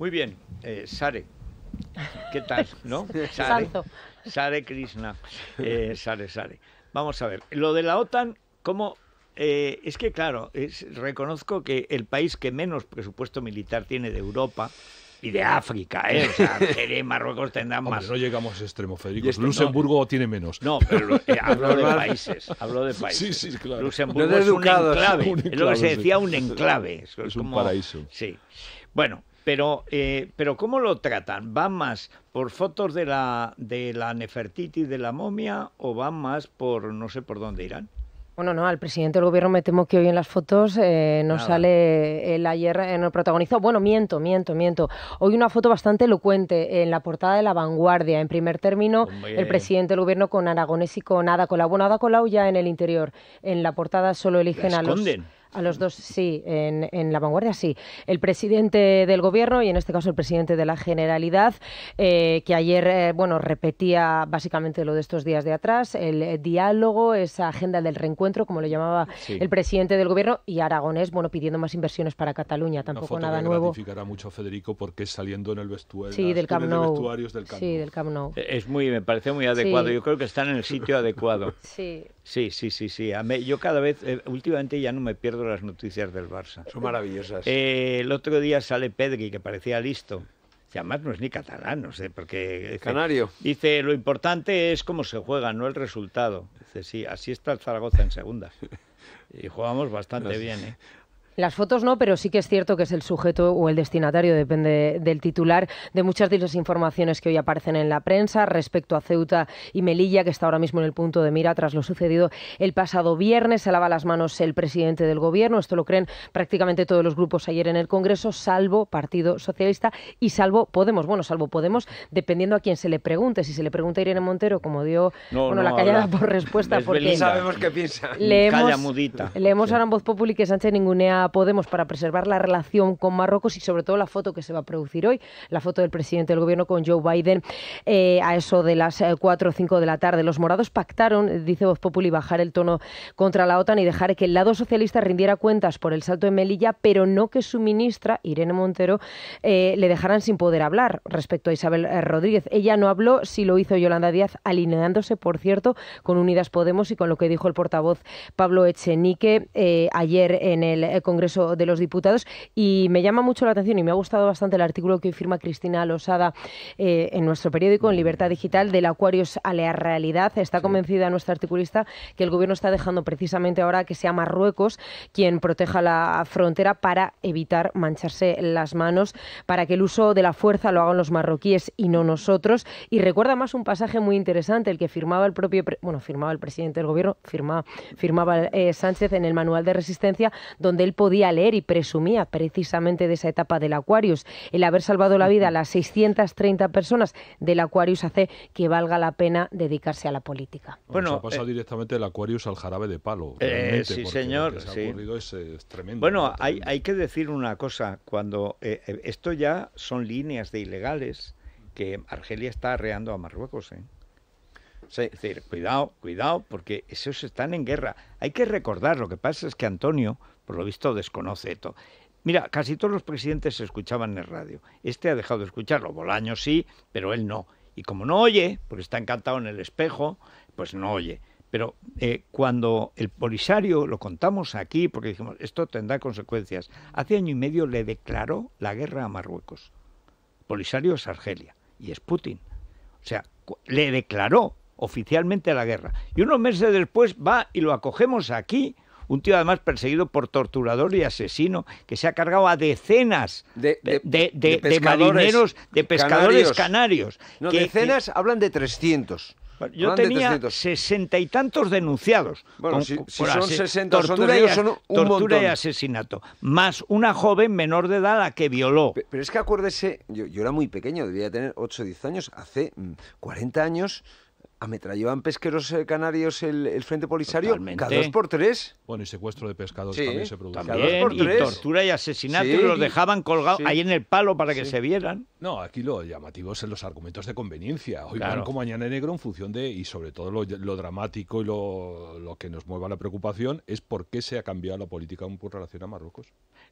Muy bien, eh, Sare. ¿Qué tal? ¿No? Sare, Sare Krishna. Eh, Sare, Sare. Vamos a ver. Lo de la OTAN, ¿cómo eh, es que, claro, reconozco que el país que menos presupuesto militar tiene de Europa y de África, ¿eh? O y Marruecos tendrán más. no llegamos a extremo, Federico. Este Luxemburgo tiene menos. No, pero eh, hablo de países. Hablo de países. Sí, sí, claro. Luxemburgo es, un enclave, Es lo que se decía un enclave. Es, un paraíso. Sí. Bueno, pero, eh, pero ¿cómo lo tratan? ¿Van más por fotos de la, de la Nefertiti, de la momia, o van más por no sé por dónde irán? Bueno, no, al presidente del gobierno me temo que hoy en las fotos eh, no sale el ayer, en eh, el protagonizó. Bueno, miento, miento, miento. Hoy una foto bastante elocuente en la portada de La Vanguardia. En primer término, pues el presidente del gobierno con Aragonés y con Ada Colau. Bueno, Ada Colau ya en el interior. En la portada solo eligen a los. A los dos, sí, en, la vanguardia sí. El presidente del gobierno y en este caso el presidente de la Generalidad, eh, que ayer eh, bueno, repetía básicamente lo de estos días de atrás, el, diálogo, esa agenda del reencuentro, como lo llamaba el presidente del gobierno, y Aragonés, bueno, pidiendo más inversiones para Cataluña, tampoco Una foto nada nuevo. mucho Federico porque saliendo en el vestuario, sí, del Camp nou. del Sí, del Camp nou. Es muy, me parece muy adecuado. Yo creo que están en el sitio adecuado. Sí. Sí, sí, sí, sí. yo cada vez, eh, últimamente ya no me pierdo las noticias del Barça. Son maravillosas. Eh, el otro día sale Pedri, que parecía listo. Y además no es ni catalán, no sé, porque... Canario. Dice, lo importante es cómo se juega, no el resultado. Dice, sí, así está el Zaragoza en segundas. Y jugamos bastante bien, ¿eh? Las fotos no, pero sí que es cierto que es el sujeto o el destinatario, depende del titular, de muchas de las informaciones que hoy aparecen en la prensa respecto a Ceuta y Melilla, que está ahora mismo en el punto de mira tras lo sucedido el pasado viernes. Se lava las manos el presidente del Gobierno. Esto lo creen prácticamente todos los grupos ayer en el Congreso, salvo Partido Socialista y salvo Podemos. Bueno, salvo Podemos, dependiendo a quién se le pregunte. Si se le pregunta a Irene Montero, como dio la callada por respuesta, porque sabemos qué piensa. Leemos, Calla mudita. Leemos ahora en Voz popular que Sánchez ningunea Podemos para preservar la relación con Marruecos y sobre todo la foto que se va a producir hoy, la foto del presidente del gobierno con Joe Biden eh, a eso de las 4 eh, o 5 de la tarde. Los morados pactaron, dice Voz Populi, bajar el tono contra la OTAN y dejar que el lado socialista rindiera cuentas por el salto de Melilla, pero no que su ministra, Irene Montero, eh, le dejaran sin poder hablar respecto a Isabel Rodríguez. Ella no habló, si lo hizo Yolanda Díaz, alineándose, por cierto, con Unidas Podemos y con lo que dijo el portavoz Pablo Echenique ayer en el Congreso de los Diputados. Y me llama mucho la atención y me ha gustado bastante el artículo que firma Cristina Losada eh, en nuestro periódico, en Libertad Digital, del Acuarios a la realidad. Está convencida nuestra articulista que el gobierno está dejando precisamente ahora que sea Marruecos quien proteja la frontera para evitar mancharse las manos, para que el uso de la fuerza lo hagan los marroquíes y no nosotros. Y recuerda más un pasaje muy interesante, el que firmaba el propio, bueno, firmaba el presidente del gobierno, firmaba, firmaba eh, Sánchez en el manual de resistencia, donde él podía leer y presumía precisamente de esa etapa del Aquarius. El haber salvado la vida a las 630 personas del Aquarius hace que valga la pena dedicarse a la política. Bueno, se ha eh, pasado directamente del Aquarius al jarabe de palo. Eh, sí, señor. Eh, bueno, hay, que decir una cosa. Cuando esto ya son líneas de ilegales que Argelia está arreando a Marruecos. ¿eh? es decir, cuidado, cuidado, porque esos están en guerra. Hay que recordar, lo que pasa es que Antonio por lo visto desconoce esto. Mira, casi todos los presidentes se escuchaban en radio. Este ha dejado de escucharlo. Bolaño sí, pero él no. Y como no oye, porque está encantado en el espejo, pues no oye. Pero eh, cuando el Polisario lo contamos aquí, porque dijimos, esto tendrá consecuencias, hace año y medio le declaró la guerra a Marruecos. Polisario es Argelia y es Putin. O sea, le declaró oficialmente la guerra. Y unos meses después va y lo acogemos aquí un tío además perseguido por torturador y asesino que se ha cargado a decenas de, pescadores, marineros, de pescadores canarios. decenas hablan de 300. Yo tenía sesenta y tantos denunciados. Bueno, si, son sesenta, tortura, son, y, tortura asesinato. Más una joven menor de edad a la que violó. Pero, es que acuérdese, yo, yo, era muy pequeño, debía tener 8 o 10 años, hace 40 mm, años ametrallaban pesqueros eh, canarios el, Frente Polisario cada dos por tres. Bueno, y secuestro de pescadores también se producía. dos por tres. tortura y asesinato, y los dejaban colgados ahí en el palo para que se vieran. No, aquí lo llamativo son los argumentos de conveniencia. Hoy van como mañana negro, en función de, y sobre todo lo, dramático y lo, lo, que nos mueva la preocupación, es por qué se ha cambiado la política en relación a Marruecos.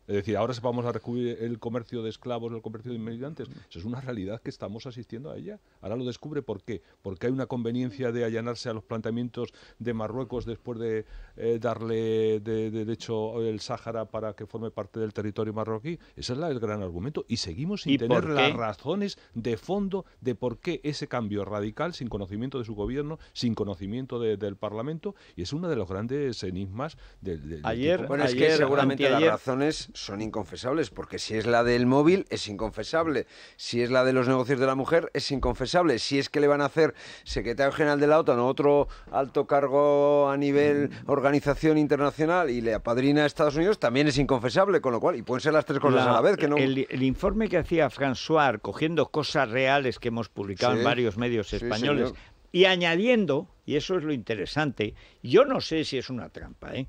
Es decir, ahora vamos a recubrir el comercio de esclavos, el comercio de inmigrantes. Eso es una realidad que estamos asistiendo a ella. Ahora lo descubre por qué. Porque hay una conveniencia de allanarse a los planteamientos de Marruecos después de eh, darle de, de, hecho el Sáhara para que forme parte del territorio marroquí. Ese es la, el gran argumento y seguimos sin tener las razones de fondo de por qué ese cambio radical sin conocimiento de su gobierno, sin conocimiento del Parlamento y es uno de los grandes enigmas del... ayer, bueno, es que seguramente las razones son inconfesables porque si es la del móvil es inconfesable, si es la de los negocios de la mujer es inconfesable, si es que le van a hacer secretario general de la OTAN otro alto cargo a nivel mm. organización internacional y le apadrina a Estados Unidos, también es inconfesable, con lo cual, y pueden ser las tres cosas a la vez. que no El, informe que hacía François, cogiendo cosas reales que hemos publicado en varios medios españoles, y añadiendo, y eso es lo interesante, yo no sé si es una trampa, ¿eh?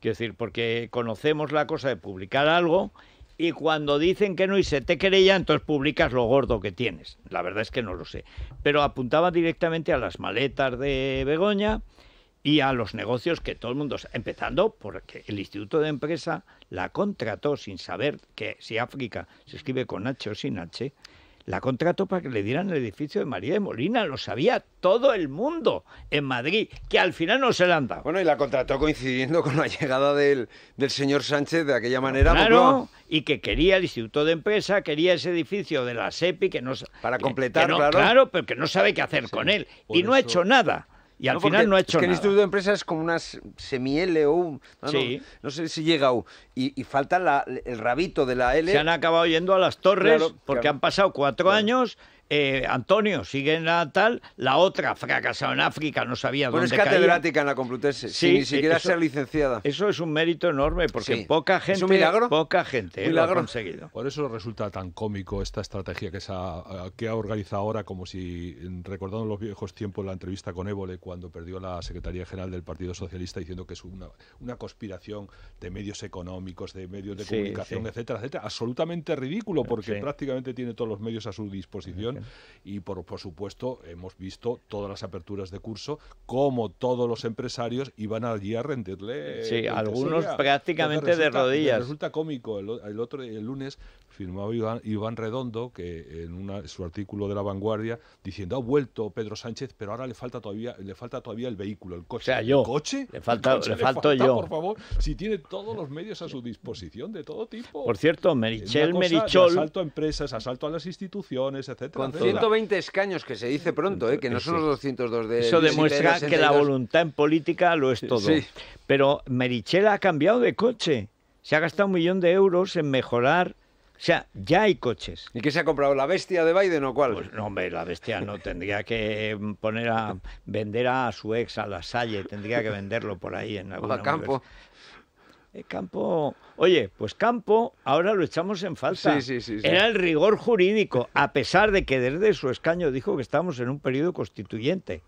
Quiero decir, porque conocemos la cosa de publicar algo y cuando dicen que no y se te querella, entonces publicas lo gordo que tienes. La verdad es que no lo sé. Pero apuntaba directamente a las maletas de Begoña y a los negocios que todo el mundo... Empezando porque el Instituto de Empresa la contrató sin saber que si África se escribe con H o sin H. La contrató para que le dieran el edificio de María de Molina. Lo sabía todo el mundo en Madrid, que al final no se le han dado. Bueno, y la contrató coincidiendo con la llegada del, señor Sánchez de aquella manera. Claro, y que quería el Instituto de Empresa, quería ese edificio de la SEPI que no... Para completar, claro. Claro, pero que no sabe qué hacer con él. Y no ha hecho nada. Y al final no ha hecho nada. que El Instituto de Empresas es como una semi-L no, no, sé si llega o Y, falta el rabito de la L. Se han acabado yendo a las torres porque han pasado cuatro años eh, Antonio, sigue en la la otra fracasado en África, no sabía bueno, dónde es catedrática en la Complutense, ni siquiera ser licenciada. Eso es un mérito enorme porque poca gente, un milagro. poca gente eh, lo ha conseguido. Por eso resulta tan cómico esta estrategia que, se ha, eh, organizado ahora, como si mm, recordando los viejos tiempos la entrevista con Évole cuando perdió la Secretaría General del Partido Socialista diciendo que es una, conspiración de medios económicos, de medios de comunicación, etcétera, etcétera, absolutamente ridículo porque prácticamente tiene todos los medios a su disposición y por, supuesto, hemos visto todas las aperturas de curso, como todos los empresarios iban allí a rendirle. Sí, algunos prácticamente de rodillas. Resulta cómico. El, otro el lunes firmado Iván, Redondo, que en una, su artículo de La Vanguardia, diciendo, ha vuelto Pedro Sánchez, pero ahora le falta todavía, le falta todavía el vehículo, el coche. O sea, yo. ¿El coche? Le, falta, le, yo. Por favor, si tiene todos los medios a su disposición de todo tipo. Por cierto, Merichel Merichol... Asalto a empresas, asalto a las instituciones, etcétera. Con 120 escaños, que se dice pronto, ¿eh? que no son los 202 de... Eso demuestra que la voluntad en política lo es todo. Pero Merichel ha cambiado de coche. Se ha gastado un millón de euros en mejorar o sea, ya hay coches. ¿Y qué se ha comprado? ¿La bestia de Biden o cuál? Pues no, hombre, la bestia no. tendría que poner a vender a su ex, a la Salle. Tendría que venderlo por ahí en algún campo. El eh, campo. Oye, pues Campo ahora lo echamos en falta. Sí, sí, sí, Era el rigor jurídico, a pesar de que desde su escaño dijo que estamos en un periodo constituyente.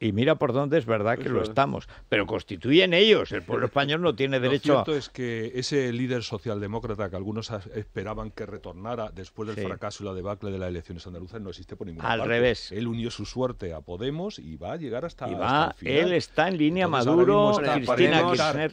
Y mira por dónde es verdad que lo estamos. Pero constituyen ellos. El pueblo español no tiene derecho. a... Lo cierto es que ese líder socialdemócrata que algunos esperaban que retornara después del fracaso y la debacle de las elecciones andaluzas no existe por ningún ninguna Al revés. Él unió su suerte a Podemos y va a llegar hasta, y va, Él está en línea Maduro, Cristina Kirchner.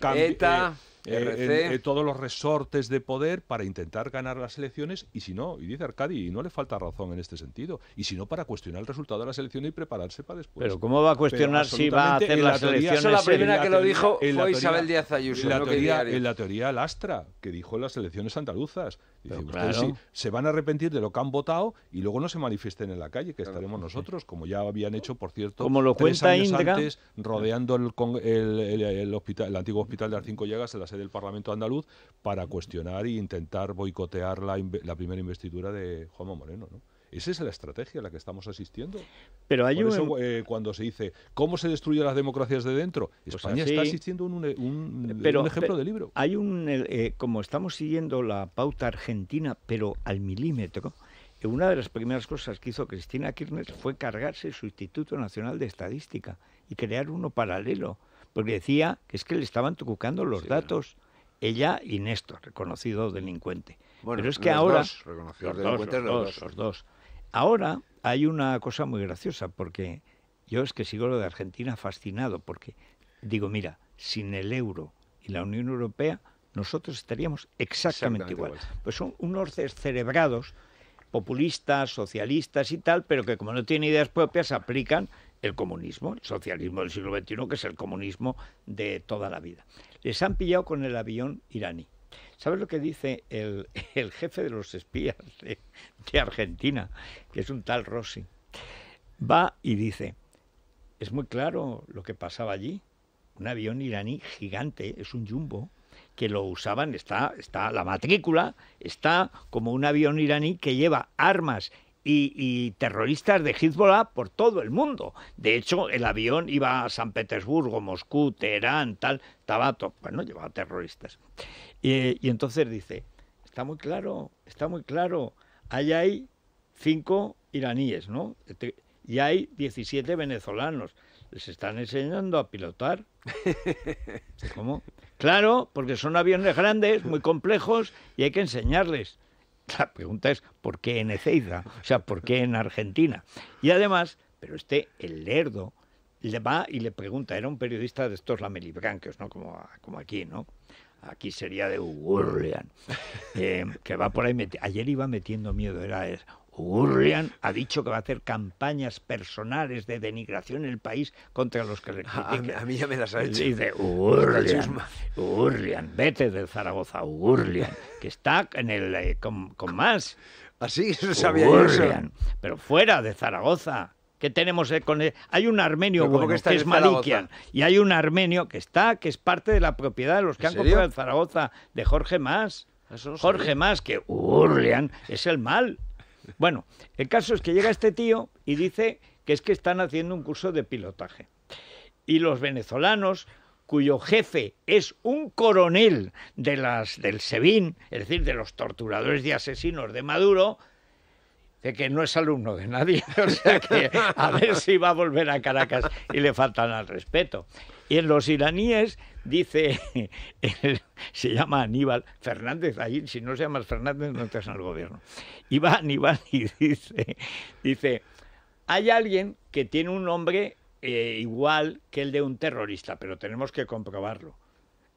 Eh, en, eh, todos los resortes de poder para intentar ganar las elecciones y si no, y dice Arcadi, y no le falta razón en este sentido, y si no para cuestionar el resultado de las elecciones y prepararse para después. Pero ¿cómo va a cuestionar si va a hacer las elecciones? Eso la primera que lo dijo fue Isabel Díaz Ayuso. En la, teoría, en la teoría lastra que dijo en las elecciones andaluzas. Dice, ustedes se van a arrepentir de lo que han votado y luego no se manifiesten en la calle, que estaremos nosotros, como ya habían hecho, por cierto, como lo antes, rodeando el, el, hospital, el antiguo hospital de cinco Llagas en las del Parlamento andaluz para cuestionar e intentar boicotear la, primera investidura de Juanma Moreno, ¿no? Esa es la estrategia a la que estamos asistiendo. Pero hay un... Eh, cuando se dice cómo se destruyen las democracias de dentro, pues España está asistiendo un, un, ejemplo de libro. Hay un, eh, eh, como estamos siguiendo la pauta argentina, pero al milímetro, una de las primeras cosas que hizo Cristina Kirchner fue cargarse su Instituto Nacional de Estadística y crear uno paralelo porque decía que es que le estaban tocando los datos ella y Néstor, reconocido delincuente. Bueno, Pero es que los ahora... Dos, los, dos, Ahora hay una cosa muy graciosa, porque yo es que sigo lo de Argentina fascinado, porque digo, mira, sin el euro y la Unión Europea, nosotros estaríamos exactamente, igual. Pues son unos cerebrados populistas, socialistas y tal, pero que como no tienen ideas propias aplican el comunismo, el socialismo del siglo XXI, que es el comunismo de toda la vida. Les han pillado con el avión iraní. ¿Sabes lo que dice el, jefe de los espías de, de Argentina, que es un tal Rossi? Va y dice, es muy claro lo que pasaba allí. Un avión iraní gigante, es un jumbo, que lo usaban, está, está la matrícula, está como un avión iraní que lleva armas y, terroristas de Hezbollah por todo el mundo. De hecho, el avión iba a San Petersburgo, Moscú, Teherán, tal, Tabato. Bueno, llevaba terroristas. Y, entonces dice, está muy claro, está muy claro. Allá hay cinco iraníes, ¿no? Este, y hay 17 venezolanos. Les están enseñando a pilotar. ¿Cómo? Claro, porque son aviones grandes, muy complejos, y hay que enseñarles. La pregunta es, ¿por qué en Ezeiza? O sea, ¿por qué en Argentina? Y además, pero este, el Lerdo, le va y le pregunta, era un periodista de estos lamelibranquios, ¿no? Como, como aquí, ¿no? Aquí sería de Urlian, eh, que va por ahí. Ayer iba metiendo miedo, era Urrian ha dicho que va a hacer campañas personales de denigración en el país contra los que le A, mí ya me las ha hecho. Dice, vete de Zaragoza, que está en el, eh, con, más. Así, se sabía pero fuera de Zaragoza. ¿Qué tenemos eh, con él? Eh? Hay un armenio que, es Malikian y hay un armenio que está, que es parte de la propiedad de los que han comprado en Zaragoza de Jorge Más. Ah, Jorge Más, que Urlian es el mal. Bueno, el caso es que llega este tío y dice que es que están haciendo un curso de pilotaje. Y los venezolanos, cuyo jefe es un coronel de las, del SEBIN, es decir, de los torturadores y asesinos de Maduro, de que no es alumno de nadie, o sea que a ver si va a volver a Caracas y le faltan al respeto. Y en los iraníes dice, se llama Aníbal Fernández, ahí si no se llama Fernández no entras en el gobierno. Y va Aníbal y dice, dice, hay alguien que tiene un nombre eh, igual que el de un terrorista, pero tenemos que comprobarlo.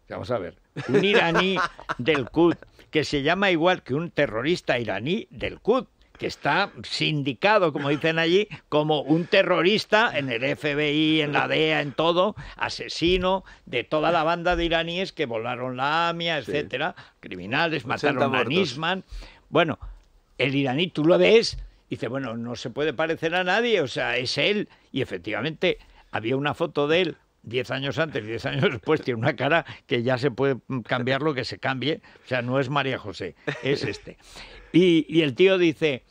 Vamos a ver, un iraní del Qud que se llama igual que un terrorista iraní del Qud que está sindicado, como dicen allí, como un terrorista en el FBI, en la DEA, en todo, asesino de toda la banda de iraníes que volaron la AMIA, etcétera, criminales, mataron a Nisman. Bueno, el iraní tú lo ves dice, bueno, no se puede parecer a nadie, o sea, es él. Y efectivamente, había una foto de él diez años antes, 10 años después, tiene una cara que ya se puede cambiar lo que se cambie. O sea, no es María José, es este. Y, el tío dice,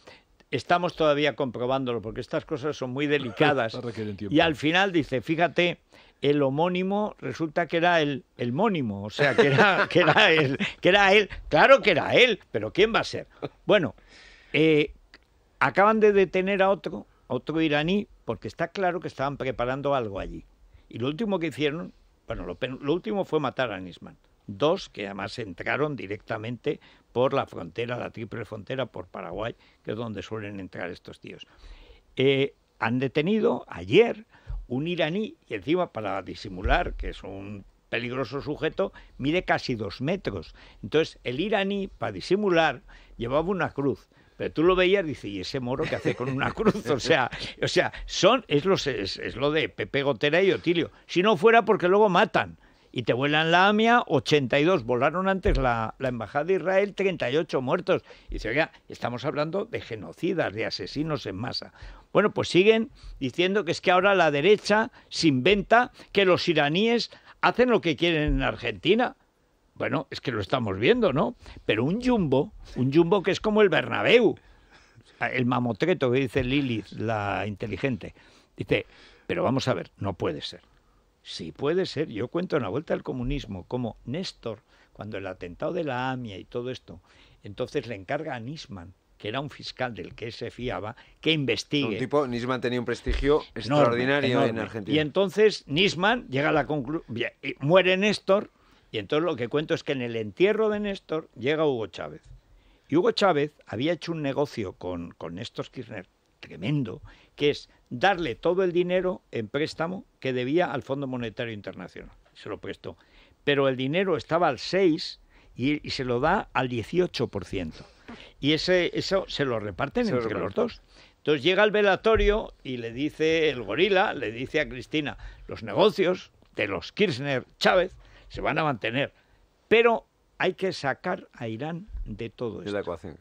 estamos todavía comprobándolo porque estas cosas son muy delicadas. y al final dice, fíjate, el homónimo resulta que era el, el mónimo, o sea, que era, que era él, que era él, claro que era él, pero ¿quién va a ser? Bueno, eh, acaban de detener a otro, otro iraní, porque está claro que estaban preparando algo allí. Y lo último que hicieron, bueno, lo, lo último fue matar a Nisman dos que además entraron directamente por la frontera, la triple frontera, por Paraguay, que es donde suelen entrar estos tíos. Eh, han detenido ayer un iraní y encima para disimular que es un peligroso sujeto, mide casi dos metros. Entonces el iraní, para disimular, llevaba una cruz. Pero tú lo veías y dices, ¿y ese moro que hace con una cruz? O sea, o sea son, es, los, es lo de Pepe Gotera y Otilio. Si no fuera porque luego matan y te vuelan la AMIA 82. Volaron antes la, Embajada de Israel 38 muertos. Y dice, oiga, estamos hablando de genocidas, de asesinos en masa. Bueno, pues siguen diciendo que es que ahora la derecha se inventa que los iraníes hacen lo que quieren en Argentina. Bueno, es que lo estamos viendo, ¿no? Pero un jumbo, un jumbo que es como el Bernabéu, el mamotreto que dice Lilith, la inteligente. Dice, pero vamos a ver, no puede ser. Sí, puede ser, yo cuento en la vuelta al comunismo como Néstor, cuando el atentado de la AMIA y todo esto, entonces le encarga a Nisman que era un fiscal del que se fiaba, que investigue. Un tipo, Nisman tenía un prestigio extraordinario en Argentina. Y entonces Nisman llega a la conclusión, muere Néstor, y entonces lo que cuento es que en el entierro de Néstor llega Hugo Chávez. Y Hugo Chávez había hecho un negocio con, con Néstor Kirchner tremendo, que es darle todo el dinero en préstamo que debía al Fondo Monetario Internacional. Se lo prestó. Pero el dinero estaba al 6 y, se lo da al 18%. Y ese, eso se lo reparten entre los dos. Entonces llega el velatorio y le dice el gorila, le dice a Cristina, los negocios de los Kirchner Chávez se van a mantener, pero hay que sacar a Irán de todo esto. la ecuación,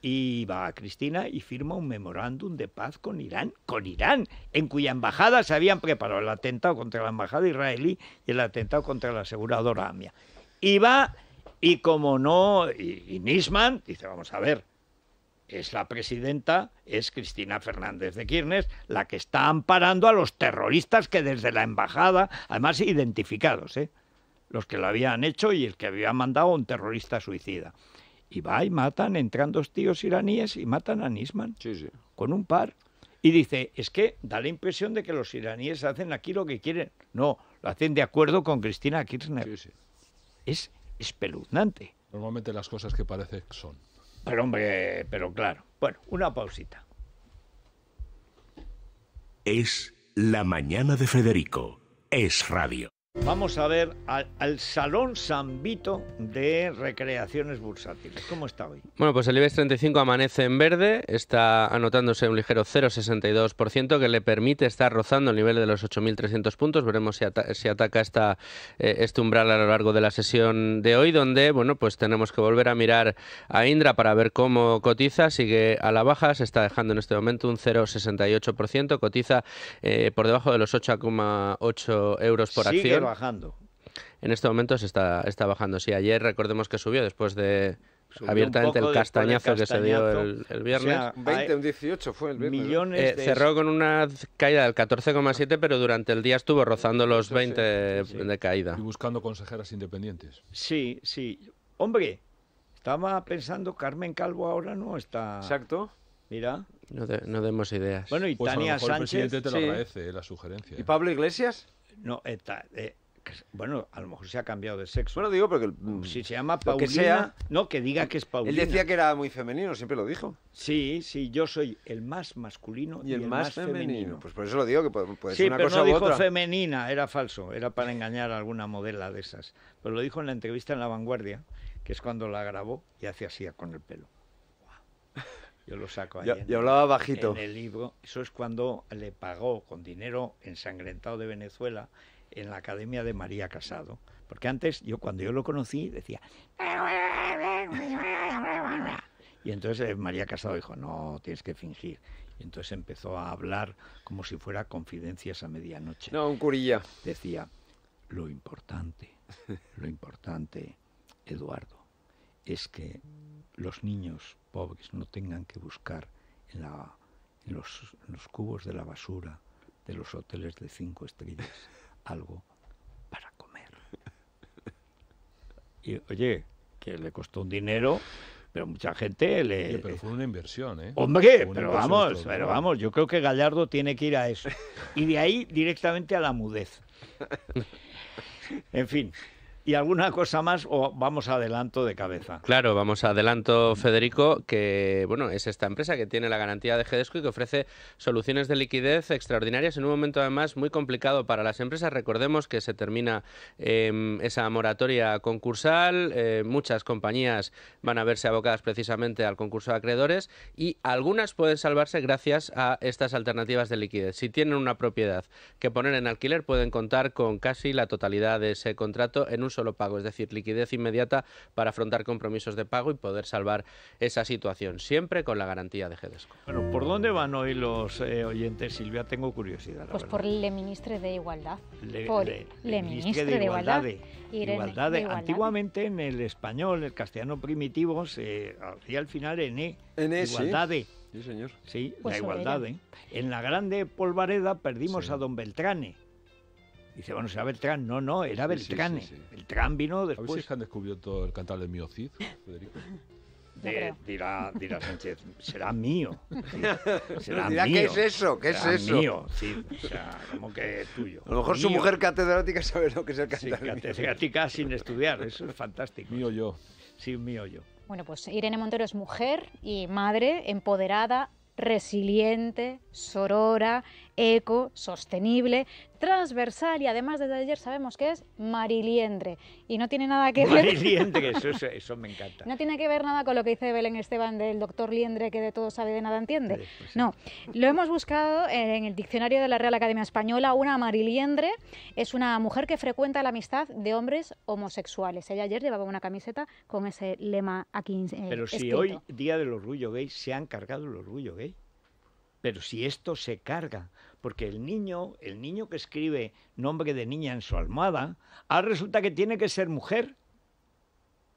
y va a Cristina y firma un memorándum de paz con Irán, con Irán, en cuya embajada se habían preparado el atentado contra la embajada israelí y el atentado contra la aseguradora AMIA. Y va, y como no, y, Nisman dice, vamos a ver, es la presidenta, es Cristina Fernández de Kirchner, la que está amparando a los terroristas que desde la embajada, además identificados, ¿eh? los que lo habían hecho y el que había mandado a un terrorista suicida. Y va y matan, entran dos tíos iraníes y matan a Nisman. Con un par. Y dice, es que da la impresión de que los iraníes hacen aquí lo que quieren. No, lo hacen de acuerdo con Cristina Kirchner. es espeluznante. Normalmente las cosas que parece son. Pero hombre, pero claro. Bueno, una pausita. Es la mañana de Federico. Es radio. Vamos a ver al, Salón Sambito de Recreaciones Bursátiles. ¿Cómo está hoy? Bueno, pues el IBEX 35 amanece en verde, está anotándose un ligero 0,62% que le permite estar rozando el nivel de los 8.300 puntos. Veremos si, ataca esta, eh, este umbral a lo largo de la sesión de hoy, donde bueno, pues tenemos que volver a mirar a Indra para ver cómo cotiza. Sigue a la baja, se está dejando en este momento un 0,68%, cotiza eh, por debajo de los 8,8 euros por acción bajando. En este momento se está, está bajando. Sí, ayer recordemos que subió después de, abiertamente el castañazo, que se dio el, el viernes. 18 fue el viernes. Eh, cerró con una caída del 14,7, pero durante el día estuvo rozando los 20 de caída. Y buscando consejeras independientes. Sí, sí. Hombre, estaba pensando, Carmen Calvo ahora no está. Exacto. Mira. No, demos ideas. Bueno, y pues Tania Sánchez. te lo eh, la sugerencia. ¿Y eh. Pablo Iglesias? No, está, eh, bueno, a lo mejor se ha cambiado de sexo. Bueno, digo, porque... Mm, si se llama Paulina... Que sea, no, que diga que es Paulina. Él decía que era muy femenino, siempre lo dijo. Sí, sí, yo soy el más masculino y, el, más, femenino. Pues por eso lo digo, que puede, ser una pero no dijo femenina, era falso, era para engañar a alguna modela de esas. Pero lo dijo en la entrevista en La Vanguardia, que es cuando la grabó y hacía así con el pelo. Yo lo saco ahí. Y hablaba bajito. En el libro. Eso es cuando le pagó con dinero ensangrentado de Venezuela en la Academia de María Casado. Porque antes, yo cuando yo lo conocí, decía... Y entonces eh, María Casado dijo, no, tienes que fingir. Y entonces empezó a hablar como si fuera confidencias a medianoche. No, un curilla. Decía, lo importante, lo importante, Eduardo, es que los niños pobres no tengan que buscar en, la, en, los, cubos de la basura de los hoteles de cinco estrellas algo para comer. Y oye, que le costó un dinero, pero mucha gente le. pero fue una inversión, ¿eh? Hombre, pero vamos, pero vamos, yo creo que Gallardo tiene que ir a eso. Y de ahí directamente a la mudez. En fin, y alguna cosa más o vamos adelanto de cabeza. Claro, vamos adelanto, Federico, que bueno, es esta empresa que tiene la garantía de Gedesco y que ofrece soluciones de liquidez extraordinarias en un momento además muy complicado para las empresas. Recordemos que se termina em, esa moratoria concursal, eh, muchas compañías van a verse abocadas precisamente al concurso de acreedores y algunas pueden salvarse gracias a estas alternativas de liquidez. Si tienen una propiedad que poner en alquiler pueden contar con casi la totalidad de ese contrato en un solo pago, es decir, liquidez inmediata para afrontar compromisos de pago y poder salvar esa situación, siempre con la garantía de GEDESCO. Bueno, ¿por dónde van hoy los eh, oyentes, Silvia? Tengo curiosidad. Pues por el ministro de Igualdad. por el ministro de, Igualdad. Igualdad. Antiguamente en el español, el castellano primitivo, se hacía al final en E. En Igualdad. Sí. señor. Sí, pues la igualdad. E. En la grande polvareda perdimos a don Beltrane. Dice, bueno, será Beltrán. No, no, era Beltrán. El sí, eh. vino después. A ver han descubierto el cantar de mío Cid, Federico. dirá, dirá Sánchez, será mío. Será ¿qué es eso? ¿Qué es eso? mío, sí. O sea, como que es tuyo. A lo mejor su mujer catedrática sabe lo que es el cantar. Sí, catedrática sin estudiar, eso es fantástico. Mío yo. Sí, mío yo. Bueno, pues Irene Montero es mujer y madre, empoderada, resiliente, sorora, eco, sostenible, transversal y además desde ayer sabemos que es mariliendre. Y no tiene nada que ver... Mariliendre, eso, eso, me encanta. no tiene que ver nada con lo que dice Belén Esteban del doctor Liendre que de todo sabe de nada entiende. Pues no, lo hemos buscado en el diccionario de la Real Academia Española. Una mariliendre es una mujer que frecuenta la amistad de hombres homosexuales. Ella ayer llevaba una camiseta con ese lema aquí eh, Pero si hoy, Día del Orgullo Gay, se han cargado el orgullo gay. Pero si esto se carga porque el niño, el niño que escribe nombre de niña en su almohada, ahora resulta que tiene que ser mujer,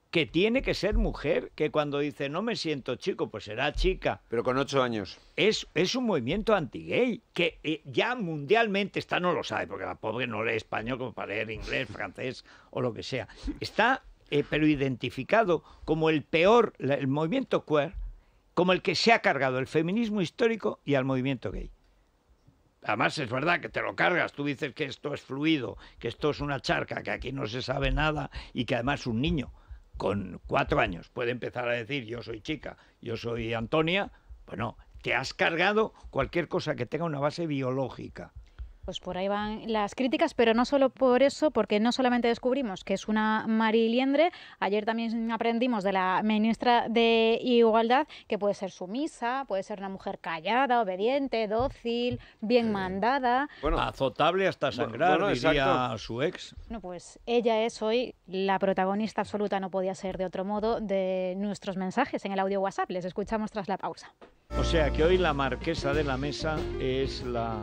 que tiene que ser mujer, que cuando dice no me siento chico, pues será chica. Pero con ocho años. Es, es un movimiento anti-gay, que eh, ya mundialmente está, no lo sabe, porque la pobre no lee español como para leer inglés, francés o lo que sea. Está, eh, pero identificado como el peor, el movimiento queer, como el que se ha cargado el feminismo histórico y al movimiento gay. Además es verdad que te lo cargas, tú dices que esto es fluido, que esto es una charca, que aquí no se sabe nada y que además un niño con cuatro años puede empezar a decir yo soy chica, yo soy Antonia, bueno, te has cargado cualquier cosa que tenga una base biológica. Pues por ahí van las críticas, pero no solo por eso, porque no solamente descubrimos que es una mariliendre, ayer también aprendimos de la ministra de Igualdad que puede ser sumisa, puede ser una mujer callada, obediente, dócil, bien mandada. Bueno, azotable hasta sangrar, bueno, a su ex. No, pues ella es hoy la protagonista absoluta, no podía ser de otro modo, de nuestros mensajes en el audio WhatsApp. Les escuchamos tras la pausa. O sea que hoy la marquesa de la mesa es la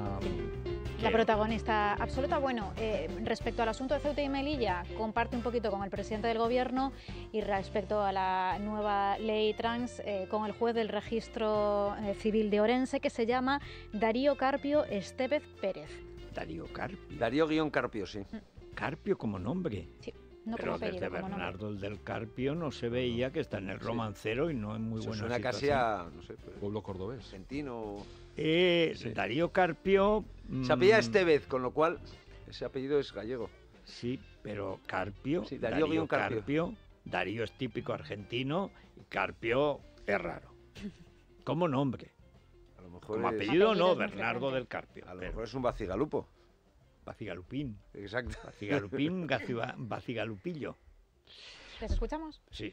la protagonista absoluta. Bueno, eh, respecto al asunto de Ceuta y Melilla, comparte un poquito con el presidente del gobierno y respecto a la nueva ley trans eh, con el juez del registro eh, civil de Orense que se llama Darío Carpio Estevez Pérez. Darío Carpio. Darío guión Carpio, sí. Carpio como nombre pero desde Bernardo el del Carpio no se veía que está en el romancero y no es muy bueno suena casi a, pues, pueblo cordobés. Argentino. Eh, Darío Carpio... Se apellida mm, Estevez, con lo cual ese apellido es gallego. Sí, pero Carpio... Darío, Carpio. Darío es típico argentino y Carpio es raro. Como nombre. A Como apellido, no, Bernardo del Carpio. A lo mejor es un vacigalupo. Bacigalupín. Exacto. Bacigalupín, Bacigalupillo. ¿Les escuchamos? Sí.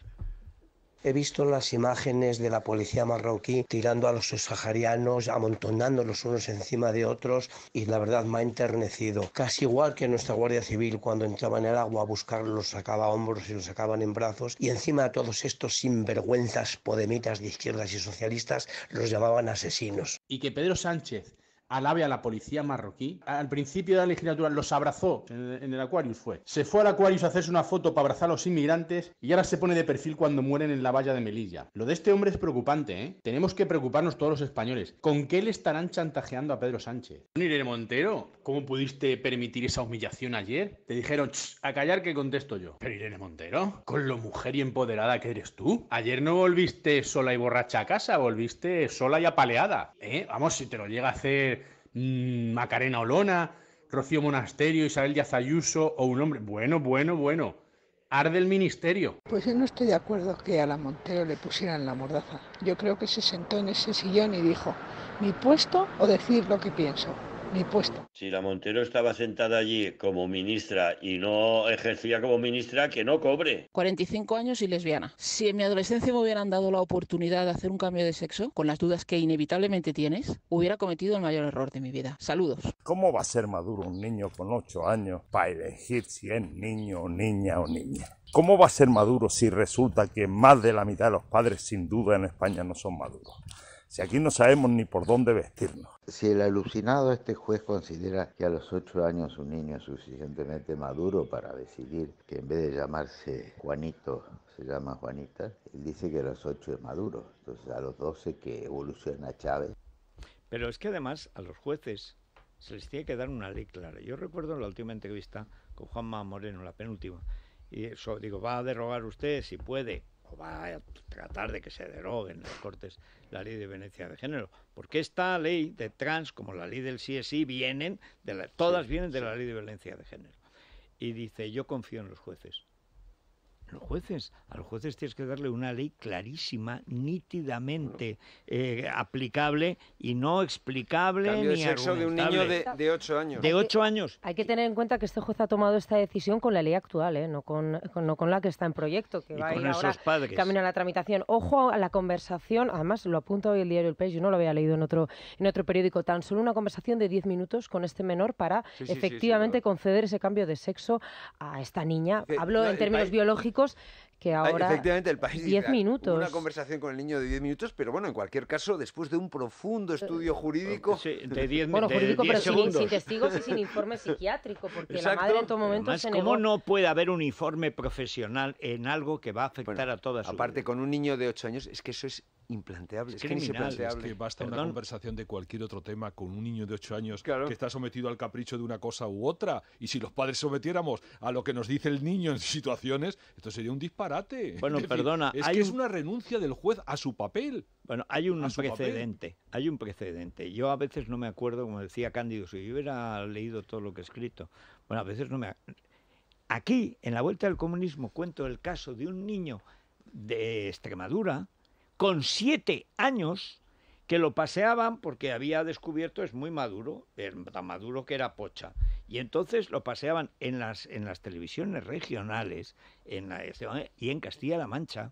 He visto las imágenes de la policía marroquí tirando a los subsaharianos, amontonándolos unos encima de otros y la verdad me ha enternecido. Casi igual que nuestra Guardia Civil cuando entraba en el agua a buscarlos, sacaba hombros y los sacaban en brazos y encima de todos estos sinvergüenzas podemitas de izquierdas y socialistas los llamaban asesinos. Y que Pedro Sánchez alabe a la policía marroquí. Al principio de la legislatura los abrazó en el, Aquarius, fue. Se fue al Aquarius a hacerse una foto para abrazar a los inmigrantes y ahora se pone de perfil cuando mueren en la valla de Melilla. Lo de este hombre es preocupante, ¿eh? Tenemos que preocuparnos todos los españoles. ¿Con qué le estarán chantajeando a Pedro Sánchez? Irene Montero, ¿cómo pudiste permitir esa humillación ayer? Te dijeron, a callar que contesto yo. Pero Irene Montero, con lo mujer y empoderada que eres tú, ayer no volviste sola y borracha a casa, volviste sola y apaleada. ¿Eh? Vamos, si te lo llega a hacer Mm, Macarena Olona, Rocío Monasterio, Isabel Díaz Ayuso o un hombre. Bueno, bueno, bueno. Arde el ministerio. Pues yo no estoy de acuerdo que a la Montero le pusieran la mordaza. Yo creo que se sentó en ese sillón y dijo, mi puesto o decir lo que pienso. Si la Montero estaba sentada allí como ministra y no ejercía como ministra, que no cobre. 45 años y lesbiana. Si en mi adolescencia me hubieran dado la oportunidad de hacer un cambio de sexo, con las dudas que inevitablemente tienes, hubiera cometido el mayor error de mi vida. Saludos. ¿Cómo va a ser maduro un niño con 8 años para elegir si es niño o niña o niña? ¿Cómo va a ser maduro si resulta que más de la mitad de los padres sin duda en España no son maduros? Si aquí no sabemos ni por dónde vestirnos. Si el alucinado este juez considera que a los ocho años un niño es suficientemente maduro para decidir que en vez de llamarse Juanito se llama Juanita, él dice que a los ocho es maduro. Entonces a los doce que evoluciona Chávez. Pero es que además a los jueces se les tiene que dar una ley clara. Yo recuerdo en la última entrevista con Juanma Moreno, la penúltima, y eso, digo, va a derrogar usted si puede, o va a tratar de que se deroguen las Cortes la ley de violencia de género, porque esta ley de trans, como la ley del CSI, vienen todas vienen de la ley de violencia de género. Y dice, yo confío en los jueces, los jueces. A los jueces tienes que darle una ley clarísima, nítidamente eh, aplicable y no explicable ni de sexo de un niño de, de 8 años. De 8 años. Hay que tener en cuenta que este juez ha tomado esta decisión con la ley actual, ¿eh? no, con, no con la que está en proyecto, que y va a ahora padres. camino a la tramitación. Ojo a la conversación, además lo apunta hoy el diario El País, yo no lo había leído en otro, en otro periódico, tan solo una conversación de 10 minutos con este menor para efectivamente conceder ese cambio de sexo a esta niña. Eh, Hablo en términos biológicos políticos que ah, ahora... efectivamente, el país... 10 ah, minutos. Una conversación con el niño de 10 minutos, pero bueno, en cualquier caso, después de un profundo eh, estudio eh, jurídico... de 10 Bueno, jurídico, pero sin, testigos y sin informe psiquiátrico, porque la madre en todo momento se ¿cómo no puede haber un informe profesional en algo que va a afectar a todas Aparte, vida? con un niño de 8 años, es que eso es implanteable. Es, es, criminal, es que basta una conversación de cualquier otro tema con un niño de 8 años que está sometido al capricho de una cosa u otra, y si los padres sometiéramos a lo que nos dice el niño en situaciones, esto sería un disparo bueno, perdona. es que es una renuncia del juez a su papel. Bueno, hay un precedente. Hay un precedente. Yo a veces no me acuerdo, como decía Cándido, si yo hubiera leído todo lo que he escrito. Bueno, a veces no me. Aquí, en la vuelta del comunismo, cuento el caso de un niño de Extremadura con siete años que lo paseaban porque había descubierto, es muy maduro, eh, tan maduro que era Pocha. Y entonces lo paseaban en las, en las televisiones regionales en la, eh, y en Castilla-La Mancha,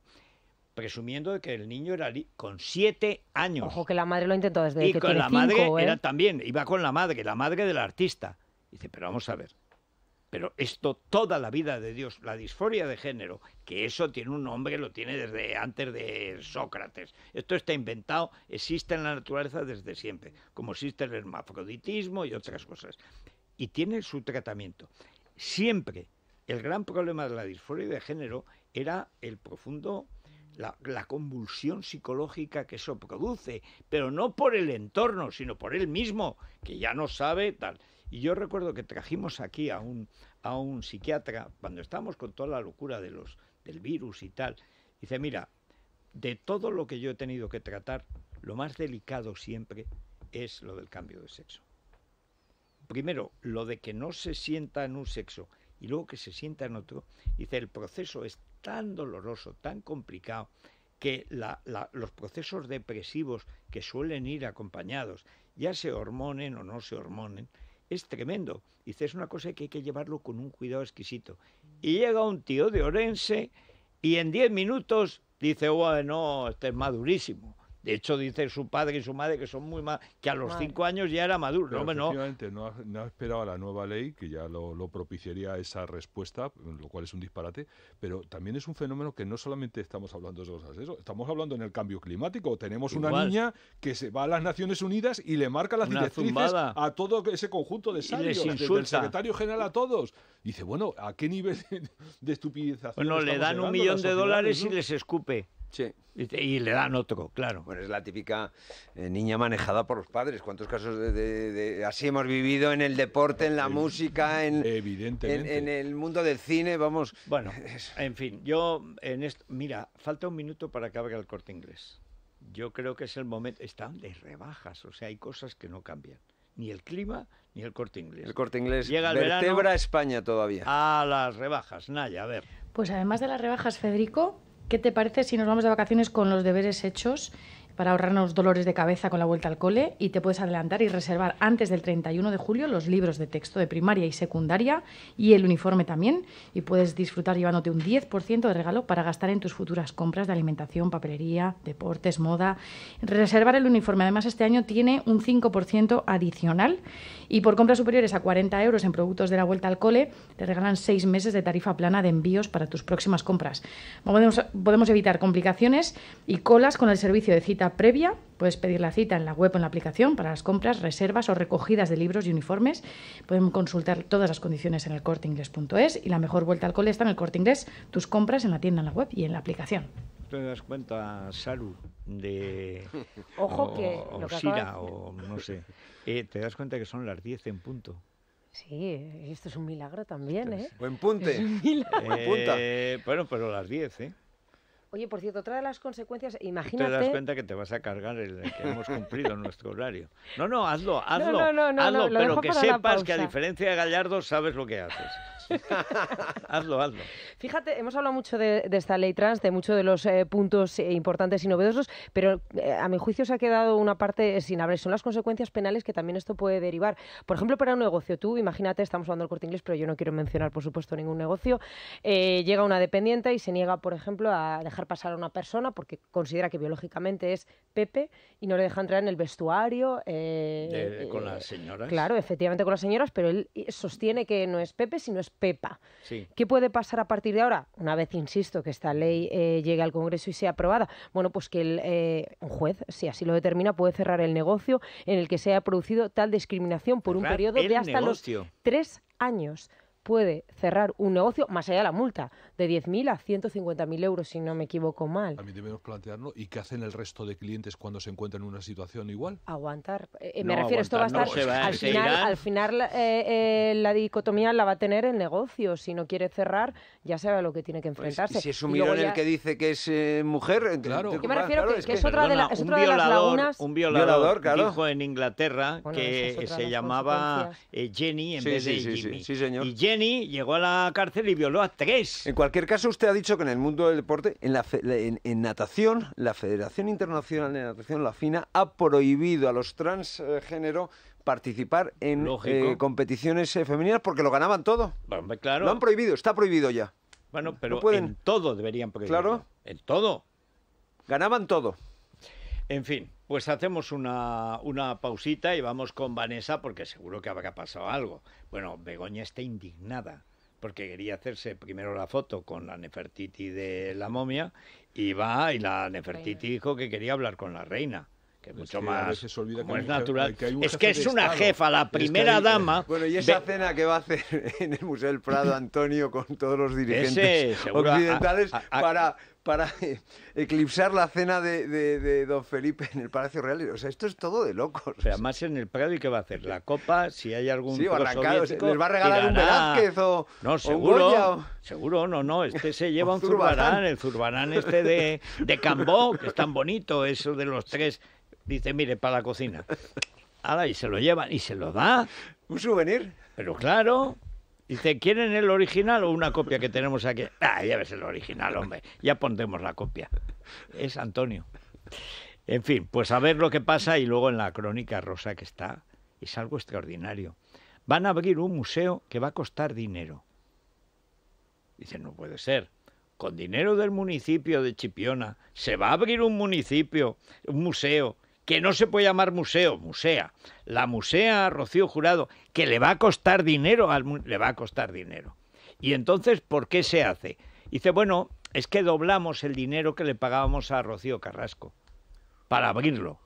presumiendo que el niño era con siete años. Ojo, que la madre lo intentó desde y con la madre ¿eh? era también, iba con la madre, la madre del artista. dice, pero vamos a ver, pero esto, toda la vida de Dios, la disforia de género, que eso tiene un nombre, lo tiene desde antes de Sócrates. Esto está inventado, existe en la naturaleza desde siempre, como existe el hermafroditismo y otras cosas. Y tiene su tratamiento. Siempre el gran problema de la disforia de género era el profundo la, la, convulsión psicológica que eso produce, pero no por el entorno, sino por él mismo, que ya no sabe tal. Y yo recuerdo que trajimos aquí a un, psiquiatra, cuando estábamos con toda la locura de los, del virus y tal, dice, mira, de todo lo que yo he tenido que tratar, lo más delicado siempre es lo del cambio de sexo. Primero, lo de que no se sienta en un sexo y luego que se sienta en otro, dice, el proceso es tan doloroso, tan complicado, que los procesos depresivos que suelen ir acompañados, ya se hormonen o no se hormonen, es tremendo. Dice, es una cosa que hay que llevarlo con un cuidado exquisito. Y llega un tío de Orense y en diez minutos dice, bueno, este es madurísimo. De hecho, dice su padre y su madre que son muy que a los cinco años ya era maduro. no, no. No, ha, no. esperado la nueva ley, que ya lo, propiciaría esa respuesta, lo cual es un disparate, pero también es un fenómeno que no solamente estamos hablando de cosas, eso, estamos hablando en el cambio climático. Tenemos una niña que se va a las Naciones Unidas y le marca las directrices a todo ese conjunto de sabios, el secretario general a todos. Dice, bueno, ¿a qué nivel de estupidez Bueno, le dan un millón de dólares y les escupe. Y, le dan otro, claro. es la típica eh, niña manejada por los padres. ¿Cuántos casos de, así hemos vivido en el deporte, en la música, en, Evidentemente. En, el mundo del cine? Vamos. Bueno, en fin, yo en esto. Mira, falta un minuto para que abra el corte inglés. Yo creo que es el momento. Están de rebajas, o sea, hay cosas que no cambian. Ni el clima, ni el corte inglés. El corte inglés Llega el vertebra verano, España todavía. A las rebajas, Naya, a ver. Pues además de las rebajas, Federico, ¿Qué te parece si nos vamos de vacaciones con los deberes hechos para ahorrarnos dolores de cabeza con la vuelta al cole y te puedes adelantar y reservar antes del 31 de julio los libros de texto de primaria y secundaria y el uniforme también y puedes disfrutar llevándote un 10% de regalo para gastar en tus futuras compras de alimentación, papelería, deportes, moda. Reservar el uniforme además este año tiene un 5% adicional y por compras superiores a 40 euros en productos de la vuelta al cole te regalan 6 meses de tarifa plana de envíos para tus próximas compras. Podemos, podemos evitar complicaciones y colas con el servicio de cita previa, puedes pedir la cita en la web o en la aplicación para las compras, reservas o recogidas de libros y uniformes. Pueden consultar todas las condiciones en el corteingles.es y la mejor vuelta al cole está en el corte inglés, tus compras en la tienda, en la web y en la aplicación te das cuenta, Saru, de. Ojo o, que. lo que Sira, o no sé. Eh, te das cuenta que son las 10 en punto. Sí, esto es un milagro también, ¿eh? Buen punte. Eh, bueno, pero las 10, ¿eh? Oye, por cierto, otra de las consecuencias, imagínate... Te das cuenta que te vas a cargar el, que hemos cumplido nuestro horario. No, no, hazlo, hazlo, hazlo, pero que sepas que a diferencia de Gallardo sabes lo que haces. hazlo, hazlo. Fíjate, hemos hablado mucho de, esta ley trans, de muchos de los eh, puntos eh, importantes y novedosos, pero eh, a mi juicio se ha quedado una parte sin hablar. Son las consecuencias penales que también esto puede derivar. Por ejemplo, para un negocio, tú imagínate, estamos hablando del corte inglés, pero yo no quiero mencionar, por supuesto, ningún negocio. llega una dependiente y se niega, por ejemplo, a dejar pasar a una persona porque considera que biológicamente es Pepe y no le deja entrar en el vestuario. con las señoras. Claro, efectivamente con las señoras, pero él sostiene que no es Pepe, sino es PEPA. ¿Qué puede pasar a partir de ahora? Una vez, insisto, que esta ley eh, llegue al Congreso y sea aprobada, bueno, pues que el, eh, un juez, si así lo determina, puede cerrar el negocio en el que se haya producido tal discriminación por un periodo de hasta los tres años puede cerrar un negocio, más allá de la multa, de 10.000 a 150.000 euros, si no me equivoco mal. También debemos plantearlo. ¿y qué hacen el resto de clientes cuando se encuentran en una situación igual? Aguantar. Eh, eh, me refiero, esto va a estar... al, final, eh, la dicotomía la va a tener el negocio. Si no quiere cerrar, ya sabe a lo que tiene que pues, enfrentarse. si es un el que dice que es mujer... Claro. me refiero que, es, otra, de, las lagunas... Un violador, dijo en Inglaterra que se llamaba Jenny en vez de sí, Jimmy. Sí, señor. Y Jenny llegó a la cárcel y violó a tres. En cualquier caso, usted ha dicho que en el mundo del deporte, en, natación, la Federación Internacional de Natación, la FINA, ha prohibido a los transgénero participar en eh, competiciones eh, femeninas porque lo ganaban todo. claro. Lo han prohibido, está prohibido ya. Bueno, pero en todo deberían prohibirlo. Claro. En todo. Ganaban todo. En fin, pues hacemos una, una, pausita y vamos con Vanessa porque seguro que habrá pasado algo. Bueno, Begoña está indignada porque quería hacerse primero la foto con la Nefertiti de la momia y va y la Nefertiti dijo que quería hablar con la reina que es mucho más es natural. Que es que es una jefa, la primera dama. Bueno, y esa cena que va a hacer en el Museo del Prado Antonio con todos los dirigentes occidentales para para eclipsar la cena de, don Felipe en el Palacio Real. O sea, esto es todo de locos. O más en el Prado y qué va a hacer la copa, si hay algún sí, va a regalar un Velázquez o No, seguro, seguro, no, no, este se lleva un zurbarán, el zurbarán este de, de Cambó, que es tan bonito, eso de los tres. Dice, mire, para la cocina. Ahora, y se lo llevan y se lo da. Un souvenir. Pero claro, Dice, ¿quieren el original o una copia que tenemos aquí? Ah, ya ves el original, hombre. Ya pondremos la copia. Es Antonio. En fin, pues a ver lo que pasa y luego en la crónica rosa que está. Es algo extraordinario. Van a abrir un museo que va a costar dinero. Dice, no puede ser. Con dinero del municipio de Chipiona se va a abrir un municipio, un museo que no se puede llamar museo, musea. La musea, Rocío Jurado, que le va a costar dinero, al, le va a costar dinero. Y entonces, ¿por qué se hace? Dice, bueno, es que doblamos el dinero que le pagábamos a Rocío Carrasco para abrirlo.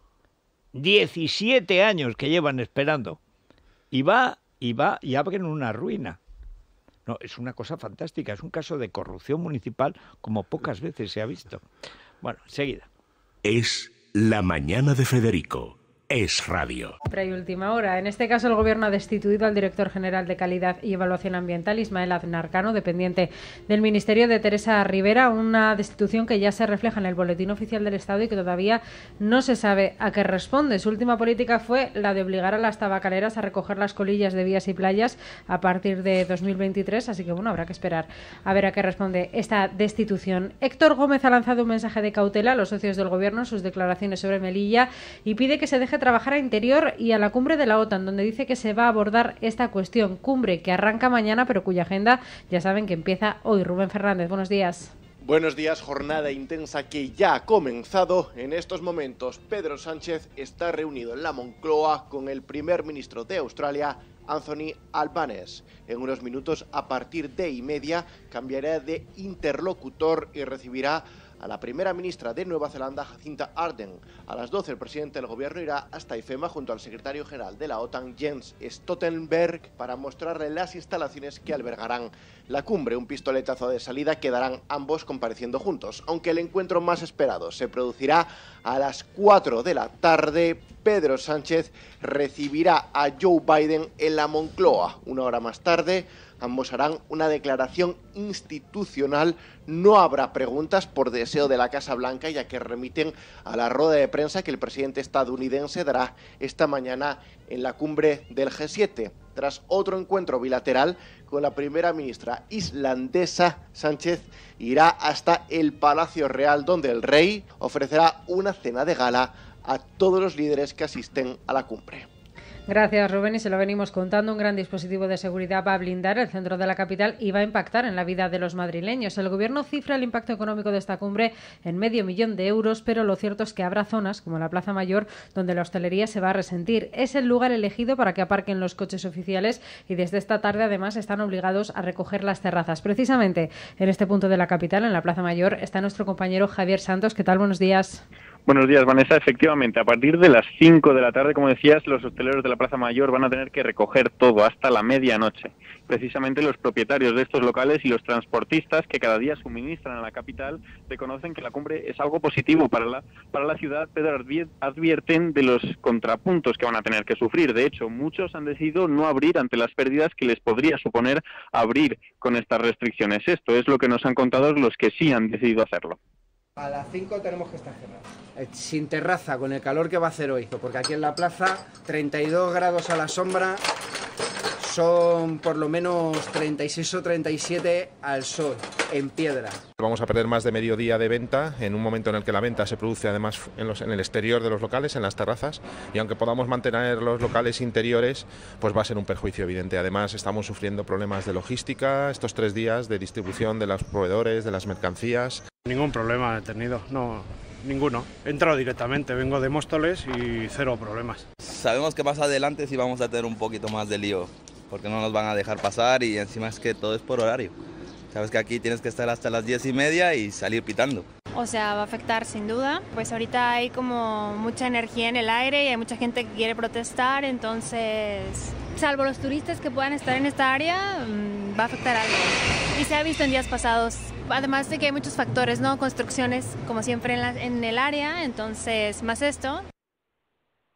17 años que llevan esperando. Y va, y va, y abren una ruina. No, es una cosa fantástica, es un caso de corrupción municipal como pocas veces se ha visto. Bueno, enseguida Es la mañana de Federico es radio. y última hora. En este caso, el Gobierno ha destituido al director general de Calidad y Evaluación Ambiental, Ismael Aznarcano, dependiente del Ministerio de Teresa Rivera, una destitución que ya se refleja en el Boletín Oficial del Estado y que todavía no se sabe a qué responde. Su última política fue la de obligar a las tabacaleras a recoger las colillas de vías y playas a partir de 2023, así que bueno, habrá que esperar a ver a qué responde esta destitución. Héctor Gómez ha lanzado un mensaje de cautela a los socios del Gobierno en sus declaraciones sobre Melilla y pide que se deje trabajar a interior y a la cumbre de la OTAN, donde dice que se va a abordar esta cuestión. Cumbre que arranca mañana, pero cuya agenda ya saben que empieza hoy. Rubén Fernández, buenos días. Buenos días, jornada intensa que ya ha comenzado. En estos momentos, Pedro Sánchez está reunido en la Moncloa con el primer ministro de Australia, Anthony Albanese. En unos minutos, a partir de y media, cambiará de interlocutor y recibirá a la primera ministra de Nueva Zelanda, Jacinta Arden. A las 12, el presidente del gobierno irá hasta IFEMA junto al secretario general de la OTAN, Jens Stoltenberg, para mostrarle las instalaciones que albergarán la cumbre. Un pistoletazo de salida quedarán ambos compareciendo juntos, aunque el encuentro más esperado se producirá a las 4 de la tarde. Pedro Sánchez recibirá a Joe Biden en la Moncloa. Una hora más tarde, Ambos harán una declaración institucional. No habrá preguntas por deseo de la Casa Blanca, ya que remiten a la rueda de prensa que el presidente estadounidense dará esta mañana en la cumbre del G7 tras otro encuentro bilateral con la primera ministra islandesa, Sánchez irá hasta el Palacio Real, donde el rey ofrecerá una cena de gala a todos los líderes que asisten a la cumbre. Gracias, Rubén. Y se lo venimos contando, un gran dispositivo de seguridad va a blindar el centro de la capital y va a impactar en la vida de los madrileños. El Gobierno cifra el impacto económico de esta cumbre en medio millón de euros, pero lo cierto es que habrá zonas, como la Plaza Mayor, donde la hostelería se va a resentir. Es el lugar elegido para que aparquen los coches oficiales y desde esta tarde, además, están obligados a recoger las terrazas. Precisamente en este punto de la capital, en la Plaza Mayor, está nuestro compañero Javier Santos. ¿Qué tal? Buenos días. Buenos días, Vanessa. Efectivamente, a partir de las 5 de la tarde, como decías, los hosteleros de la Plaza Mayor van a tener que recoger todo hasta la medianoche. Precisamente los propietarios de estos locales y los transportistas que cada día suministran a la capital reconocen que la cumbre es algo positivo para la, para la ciudad, pero advierten de los contrapuntos que van a tener que sufrir. De hecho, muchos han decidido no abrir ante las pérdidas que les podría suponer abrir con estas restricciones. Esto es lo que nos han contado los que sí han decidido hacerlo. A las 5 tenemos que estar cerrados. Eh, sin terraza, con el calor que va a hacer hoy, porque aquí en la plaza 32 grados a la sombra, son por lo menos 36 o 37 al sol, en piedra. Vamos a perder más de medio día de venta en un momento en el que la venta se produce además en, los, en el exterior de los locales, en las terrazas, y aunque podamos mantener los locales interiores, pues va a ser un perjuicio evidente. Además, estamos sufriendo problemas de logística estos tres días, de distribución de los proveedores, de las mercancías. Ningún problema he tenido, no, ninguno. He entrado directamente, vengo de Móstoles y cero problemas. Sabemos que más adelante sí vamos a tener un poquito más de lío, porque no nos van a dejar pasar y encima es que todo es por horario. Sabes que aquí tienes que estar hasta las diez y media y salir pitando. O sea, va a afectar sin duda. Pues ahorita hay como mucha energía en el aire y hay mucha gente que quiere protestar, entonces, salvo los turistas que puedan estar en esta área, mm, va a afectar algo. Y se ha visto en días pasados. Además de que hay muchos factores, ¿no? Construcciones, como siempre, en, en el área, entonces, más esto.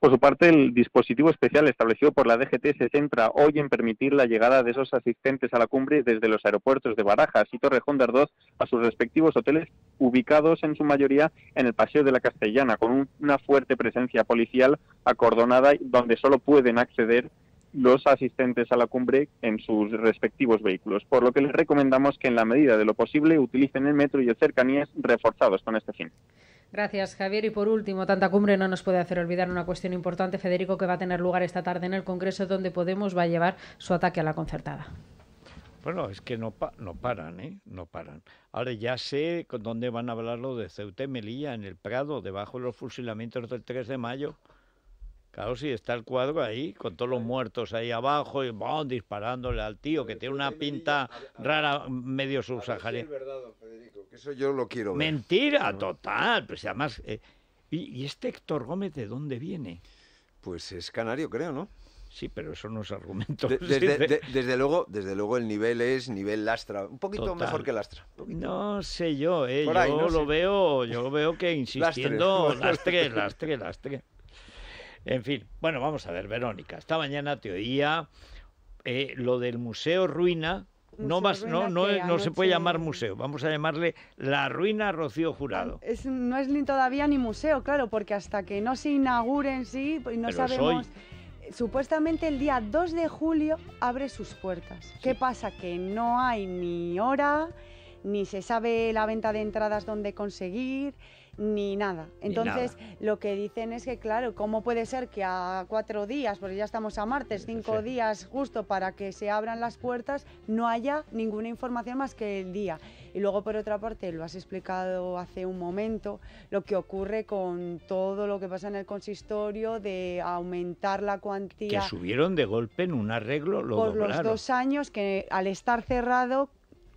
Por su parte, el dispositivo especial establecido por la DGT se centra hoy en permitir la llegada de esos asistentes a la cumbre desde los aeropuertos de Barajas y Torrejón de Ardoz a sus respectivos hoteles ubicados en su mayoría en el Paseo de la Castellana, con una fuerte presencia policial acordonada donde solo pueden acceder los asistentes a la cumbre en sus respectivos vehículos, por lo que les recomendamos que en la medida de lo posible utilicen el metro y el cercanías reforzados con este fin. Gracias, Javier. Y por último, tanta cumbre no nos puede hacer olvidar una cuestión importante, Federico, que va a tener lugar esta tarde en el Congreso, donde Podemos va a llevar su ataque a la concertada. Bueno, es que no, no paran, ¿eh? No paran. Ahora ya sé con dónde van a hablarlo de Ceuta y Melilla, en el Prado, debajo de los fusilamientos del 3 de mayo. Claro, sí, está el cuadro ahí, con todos los muertos ahí abajo, y disparándole al tío, que tiene una pinta rara, medio subsahariana. verdad, Federico, que eso yo lo quiero Mentira, total. Pues además, eh, ¿y, este Héctor Gómez de dónde viene? Pues es canario, creo, ¿no? Sí, pero eso no es argumento. desde, luego, desde luego el nivel es nivel lastra, un poquito mejor que lastra. No sé yo, eh, yo no lo veo, yo veo que insistiendo, lastre, lastre. lastre. En fin, bueno, vamos a ver, Verónica, esta mañana te oía eh, lo del Museo Ruina, no más, no, no, se puede llamar museo, vamos a llamarle la ruina Rocío Jurado. Ah, no es ni todavía ni museo, claro, porque hasta que no se inauguren, sí, pues no sabemos. Supuestamente el día 2 de julio abre sus puertas. ¿Qué pasa? Que no hay ni hora, ni se sabe la venta de entradas dónde conseguir ni nada. Entonces, lo que dicen es que, claro, ¿cómo puede ser que a cuatro días, porque ya estamos a martes, cinco días justo para que se abran las puertas, no haya ninguna información más que el día? Y luego, por otra parte, lo has explicado hace un momento, lo que ocurre con todo lo que pasa en el consistorio de aumentar la cuantía. Que subieron de golpe en un arreglo, lo Por los dos años que al estar cerrado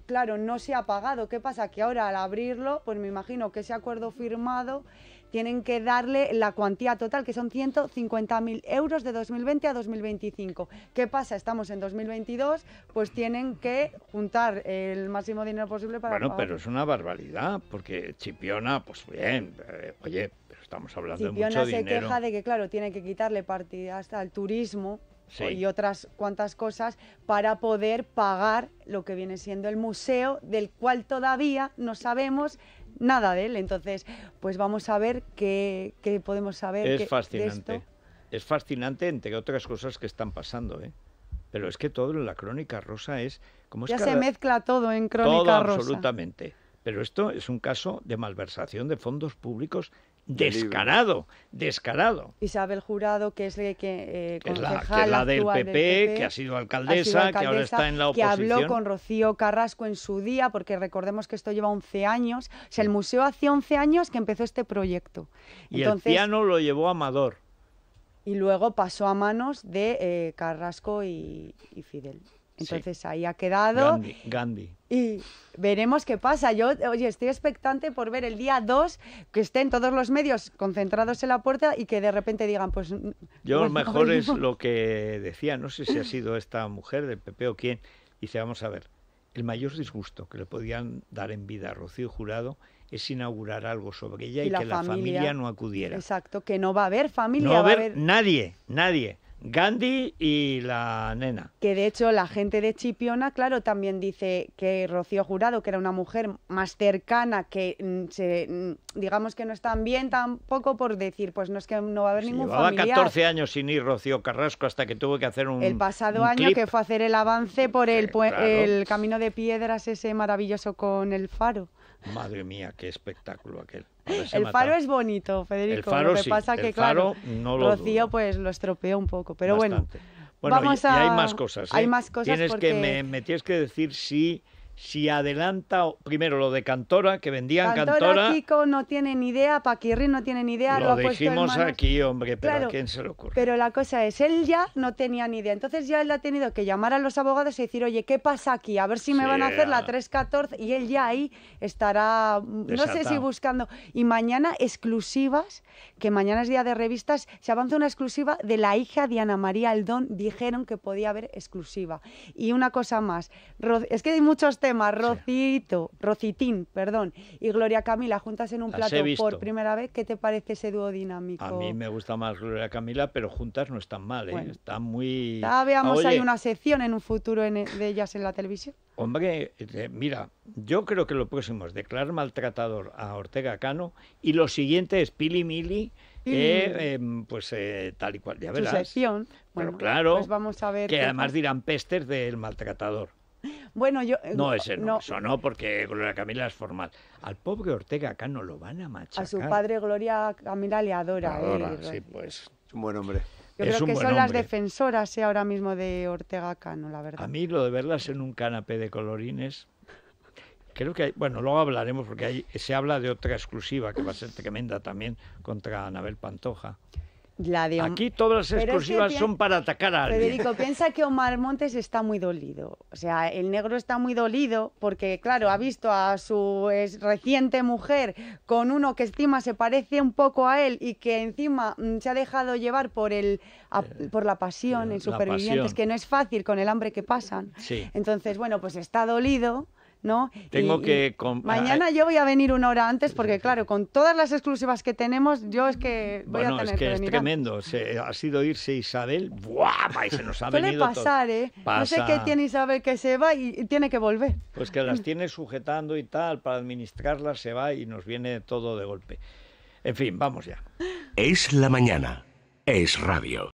claro, no se ha pagado. ¿Qué pasa? Que ahora al abrirlo, pues me imagino que ese acuerdo firmado tienen que darle la cuantía total, que son 150.000 euros de 2020 a 2025. ¿Qué pasa? Estamos en 2022, pues tienen que juntar el máximo dinero posible para... Bueno, pero es una barbaridad, porque Chipiona, pues bien, eh, oye, pero estamos hablando de mucho dinero. Chipiona se queja de que, claro, tiene que quitarle partida hasta al turismo, eh, y otras cuantas cosas para poder pagar lo que viene siendo el museo, del cual todavía no sabemos nada de él. Entonces, pues vamos a ver qué, podemos saber. Es fascinante. Es fascinante, entre otras cosas que están pasando, ¿eh? Pero es que todo en la crónica rosa es... Como ya se mezcla todo en crónica todo, Absolutamente. Pero esto es un caso de malversación de fondos públicos Descarado, descarado. Isabel Jurado, que es, eh, la, del, PP, que ha sido, alcaldesa, que ahora está en la oposición. Que habló con Rocío Carrasco en su día, porque recordemos que esto lleva 11 años. O el museo hace 11 años que empezó este proyecto. Y Entonces, el piano lo llevó Amador. Y luego pasó a manos de eh, Carrasco y Fidel. Entonces ahí ha quedado. Gandhi, Y veremos qué pasa. Yo, oye, estoy expectante por ver el día 2 que estén todos los medios concentrados en la puerta y que de repente digan, pues. Mm, Yo, pues, mejor es lo que decía, no sé si ha sido esta mujer del PP o quién. Dice, vamos a ver, el mayor disgusto que le podían dar en vida a Rocío Jurado es inaugurar algo sobre ella y, que la familia no acudiera. Exacto, que no va a haber familia. haber... nadie, nadie. Gandhi y la nena. Que de hecho la gente de Chipiona, claro, también dice que Rocío Jurado, que era una mujer más cercana, que mm, mm, digamos que no están bien tampoco por decir, pues no es que no va a haber ningún ningún llevaba 14 años sin ir Rocío Carrasco hasta que tuvo que hacer un El pasado año que fue hacer el avance por el, el camino de piedras ese maravilloso con el faro. Madre mía, qué espectáculo aquel. El faro es bonito, Federico. El lo que pasa que, claro, no lo Rocío pues lo estropeó un poco, pero bueno. y, hay más cosas. Hay ¿eh? más cosas tienes que me, tienes que decir si si adelanta primero lo de Cantora, que vendían Cantora. Cantora Kiko no tiene ni idea, Paquirri no tiene ni idea. Lo, dijimos aquí, hombre, pero quién se le ocurre? Pero la cosa es, él ya no tenía ni idea. Entonces ya él ha tenido que llamar a los abogados y decir, oye, ¿qué pasa aquí? A ver si me van a hacer la 314. Y él ya ahí estará, mm, no sé si buscando. Y mañana exclusivas, que mañana es día de revistas, se avanza una exclusiva de la hija de Ana María Aldón. Dijeron que podía haber exclusiva. Y una cosa más, es que hay muchos temas, Rocito, Rocitín, perdón, y Gloria Camila juntas en un plato por primera vez, ¿qué te parece ese dúo dinámico? A mí me gusta más Gloria Camila, pero juntas no están mal, está ¿eh? están muy... Ya veamos, hay una sección en un futuro de ellas en la televisión. Hombre, eh, mira, yo creo que lo próximo es declarar maltratador a Ortega Cano y lo siguiente es Pili Mili. Eh, em, pues tal y cual, ya verás. Su bueno, claro, pues vamos a ver que además dirán pester del maltratador. Bueno, yo. Eh, no, Eso no, porque Gloria Camila es formal. Al pobre Ortega Cano lo van a machacar. A su padre Gloria Camila le adora. adora eh, sí, pues. Es un buen hombre. Yo creo que son las defensoras eh, ahora mismo de Ortega Cano, la verdad. A mí lo de verlas en un canapé de colorines. Creo que hay, bueno, luego hablaremos porque hay, se habla de otra exclusiva que va a ser tremenda también contra Anabel Pantoja. Aquí todas las exclusivas son para atacar a alguien. Federico, piensa que Omar Montes está muy dolido. O sea, el negro está muy dolido porque, claro, ha visto a su reciente mujer con uno que estima se parece un poco a él y que encima mm, se ha dejado llevar por, el, eh, por la pasión en Supervivientes, que no es fácil con el hambre que pasan. Entonces, bueno, pues está dolido tengo que... mañana ah, eh. yo voy a venir una hora antes porque, claro, con todas las exclusivas que tenemos, yo es que voy a tener es que, es tremendo. ha sido irse Isabel, ¡buah! Y se nos ha venido pasar, ¿eh? No sé qué tiene Isabel que se va y tiene que volver. Pues que las tiene sujetando y tal, para administrarlas se va y nos viene todo de golpe. En fin, vamos ya. Es la mañana. Es radio.